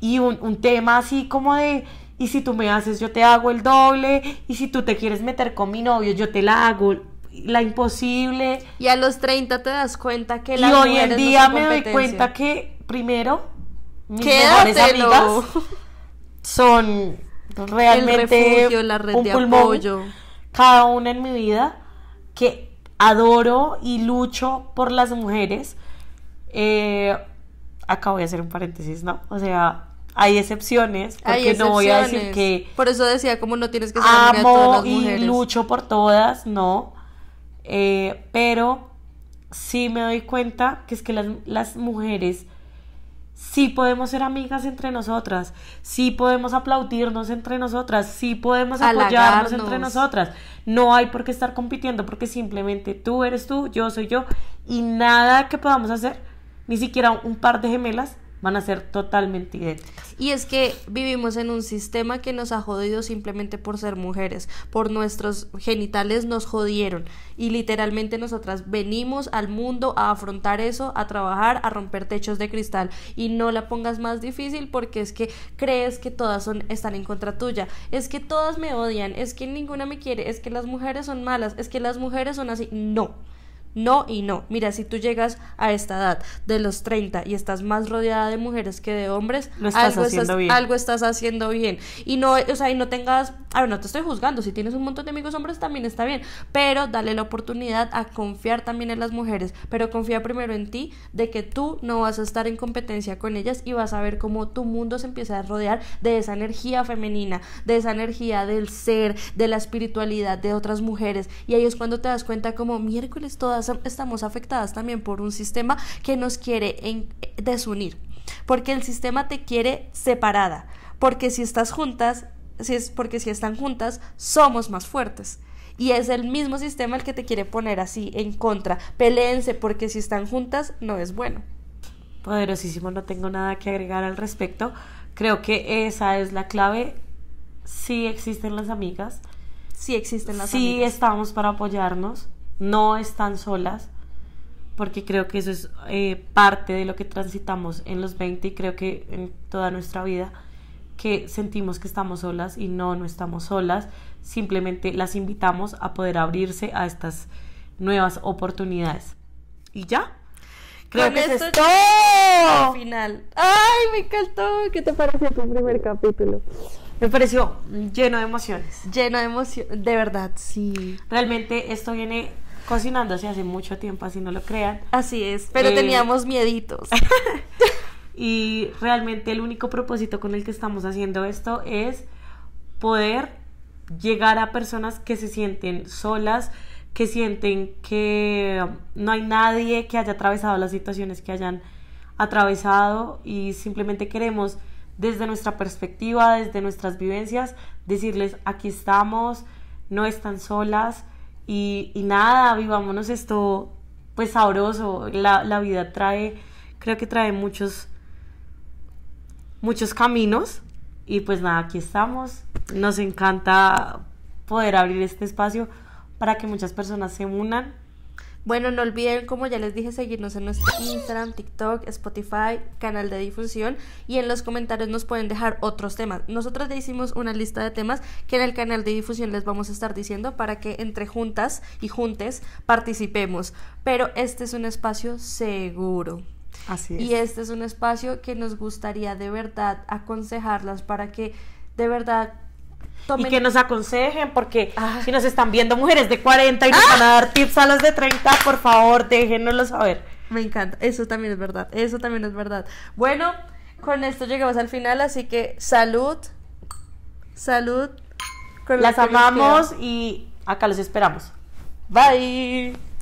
Y un, un tema así como de y si tú me haces, yo te hago el doble, y si tú te quieres meter con mi novio, yo te la hago la imposible. Y a los 30 te das cuenta que la Y hoy en día me doy cuenta que primero mis mejores amigas son realmente la red un pulmón, apoyo. cada una en mi vida que adoro y lucho por las mujeres. Eh, acabo acá voy hacer un paréntesis, ¿no? O sea, hay excepciones, porque no voy a decir que... Por eso decía, como no tienes que ser amo todas y lucho por todas, no. Eh, pero sí me doy cuenta que es que las, mujeres sí podemos ser amigas entre nosotras, sí podemos aplaudirnos entre nosotras, sí podemos apoyarnos entre nosotras. No hay por qué estar compitiendo porque simplemente tú eres tú, yo soy yo y nada que podamos hacer, ni siquiera un par de gemelas van a ser totalmente idénticas. Y es que vivimos en un sistema que nos ha jodido simplemente por ser mujeres, por nuestros genitales nos jodieron y literalmente nosotras venimos al mundo a afrontar eso, a trabajar, a romper techos de cristal y no la pongas más difícil porque es que crees que todas son están en contra tuya, es que todas me odian, es que ninguna me quiere, es que las mujeres son malas, es que las mujeres son así, no no y no. Mira, si tú llegas a esta edad de los 30 y estás más rodeada de mujeres que de hombres, algo, estás, haciendo bien. Y no, o sea, y no tengas, a ver, no te estoy juzgando, si tienes un montón de amigos hombres también está bien, pero dale la oportunidad a confiar también en las mujeres, pero confía primero en ti de que tú no vas a estar en competencia con ellas y vas a ver cómo tu mundo se empieza a rodear de esa energía femenina, de esa energía del ser, de la espiritualidad de otras mujeres. Y ahí es cuando te das cuenta como miércoles todas estamos afectadas también por un sistema que nos quiere desunir, porque el sistema te quiere separada, porque si estás juntas, si es, porque si están juntas, somos más fuertes. Y es el mismo sistema el que te quiere poner así en contra. Peleense porque si están juntas no es bueno. Poderosísimo, no tengo nada que agregar al respecto. Creo que esa es la clave. Sí existen las amigas. Sí existen las amigas. Sí estamos para apoyarnos no están solas, porque creo que eso es eh, parte de lo que transitamos en los 20 y creo que en toda nuestra vida, que sentimos que estamos solas y no, no estamos solas, simplemente las invitamos a poder abrirse a estas nuevas oportunidades. Y ya. Creo Con que esto es el final. Ay, me encantó. ¿Qué te pareció tu primer capítulo? Me pareció lleno de emociones. Lleno de emociones. De verdad, sí. Realmente esto viene Cocinando hace mucho tiempo, así no lo crean. Así es, pero eh, teníamos mieditos. y realmente el único propósito con el que estamos haciendo esto es poder llegar a personas que se sienten solas, que sienten que no hay nadie que haya atravesado las situaciones que hayan atravesado y simplemente queremos desde nuestra perspectiva, desde nuestras vivencias, decirles aquí estamos, no están solas, y, nada, vivámonos esto pues sabroso. La, la, vida trae, creo que trae muchos, muchos caminos. Y pues nada, aquí estamos. Nos encanta poder abrir este espacio para que muchas personas se unan bueno, no olviden, como ya les dije, seguirnos en nuestro Instagram, TikTok, Spotify, canal de difusión y en los comentarios nos pueden dejar otros temas. Nosotros ya hicimos una lista de temas que en el canal de difusión les vamos a estar diciendo para que entre juntas y juntes participemos. Pero este es un espacio seguro. Así es. Y este es un espacio que nos gustaría de verdad aconsejarlas para que de verdad y que nos aconsejen, porque ah. si nos están viendo mujeres de 40 y nos van a dar tips a las de 30, por favor, déjenoslo saber. Me encanta, eso también es verdad, eso también es verdad. Bueno, con esto llegamos al final, así que salud, salud. Con las amamos y acá los esperamos. Bye.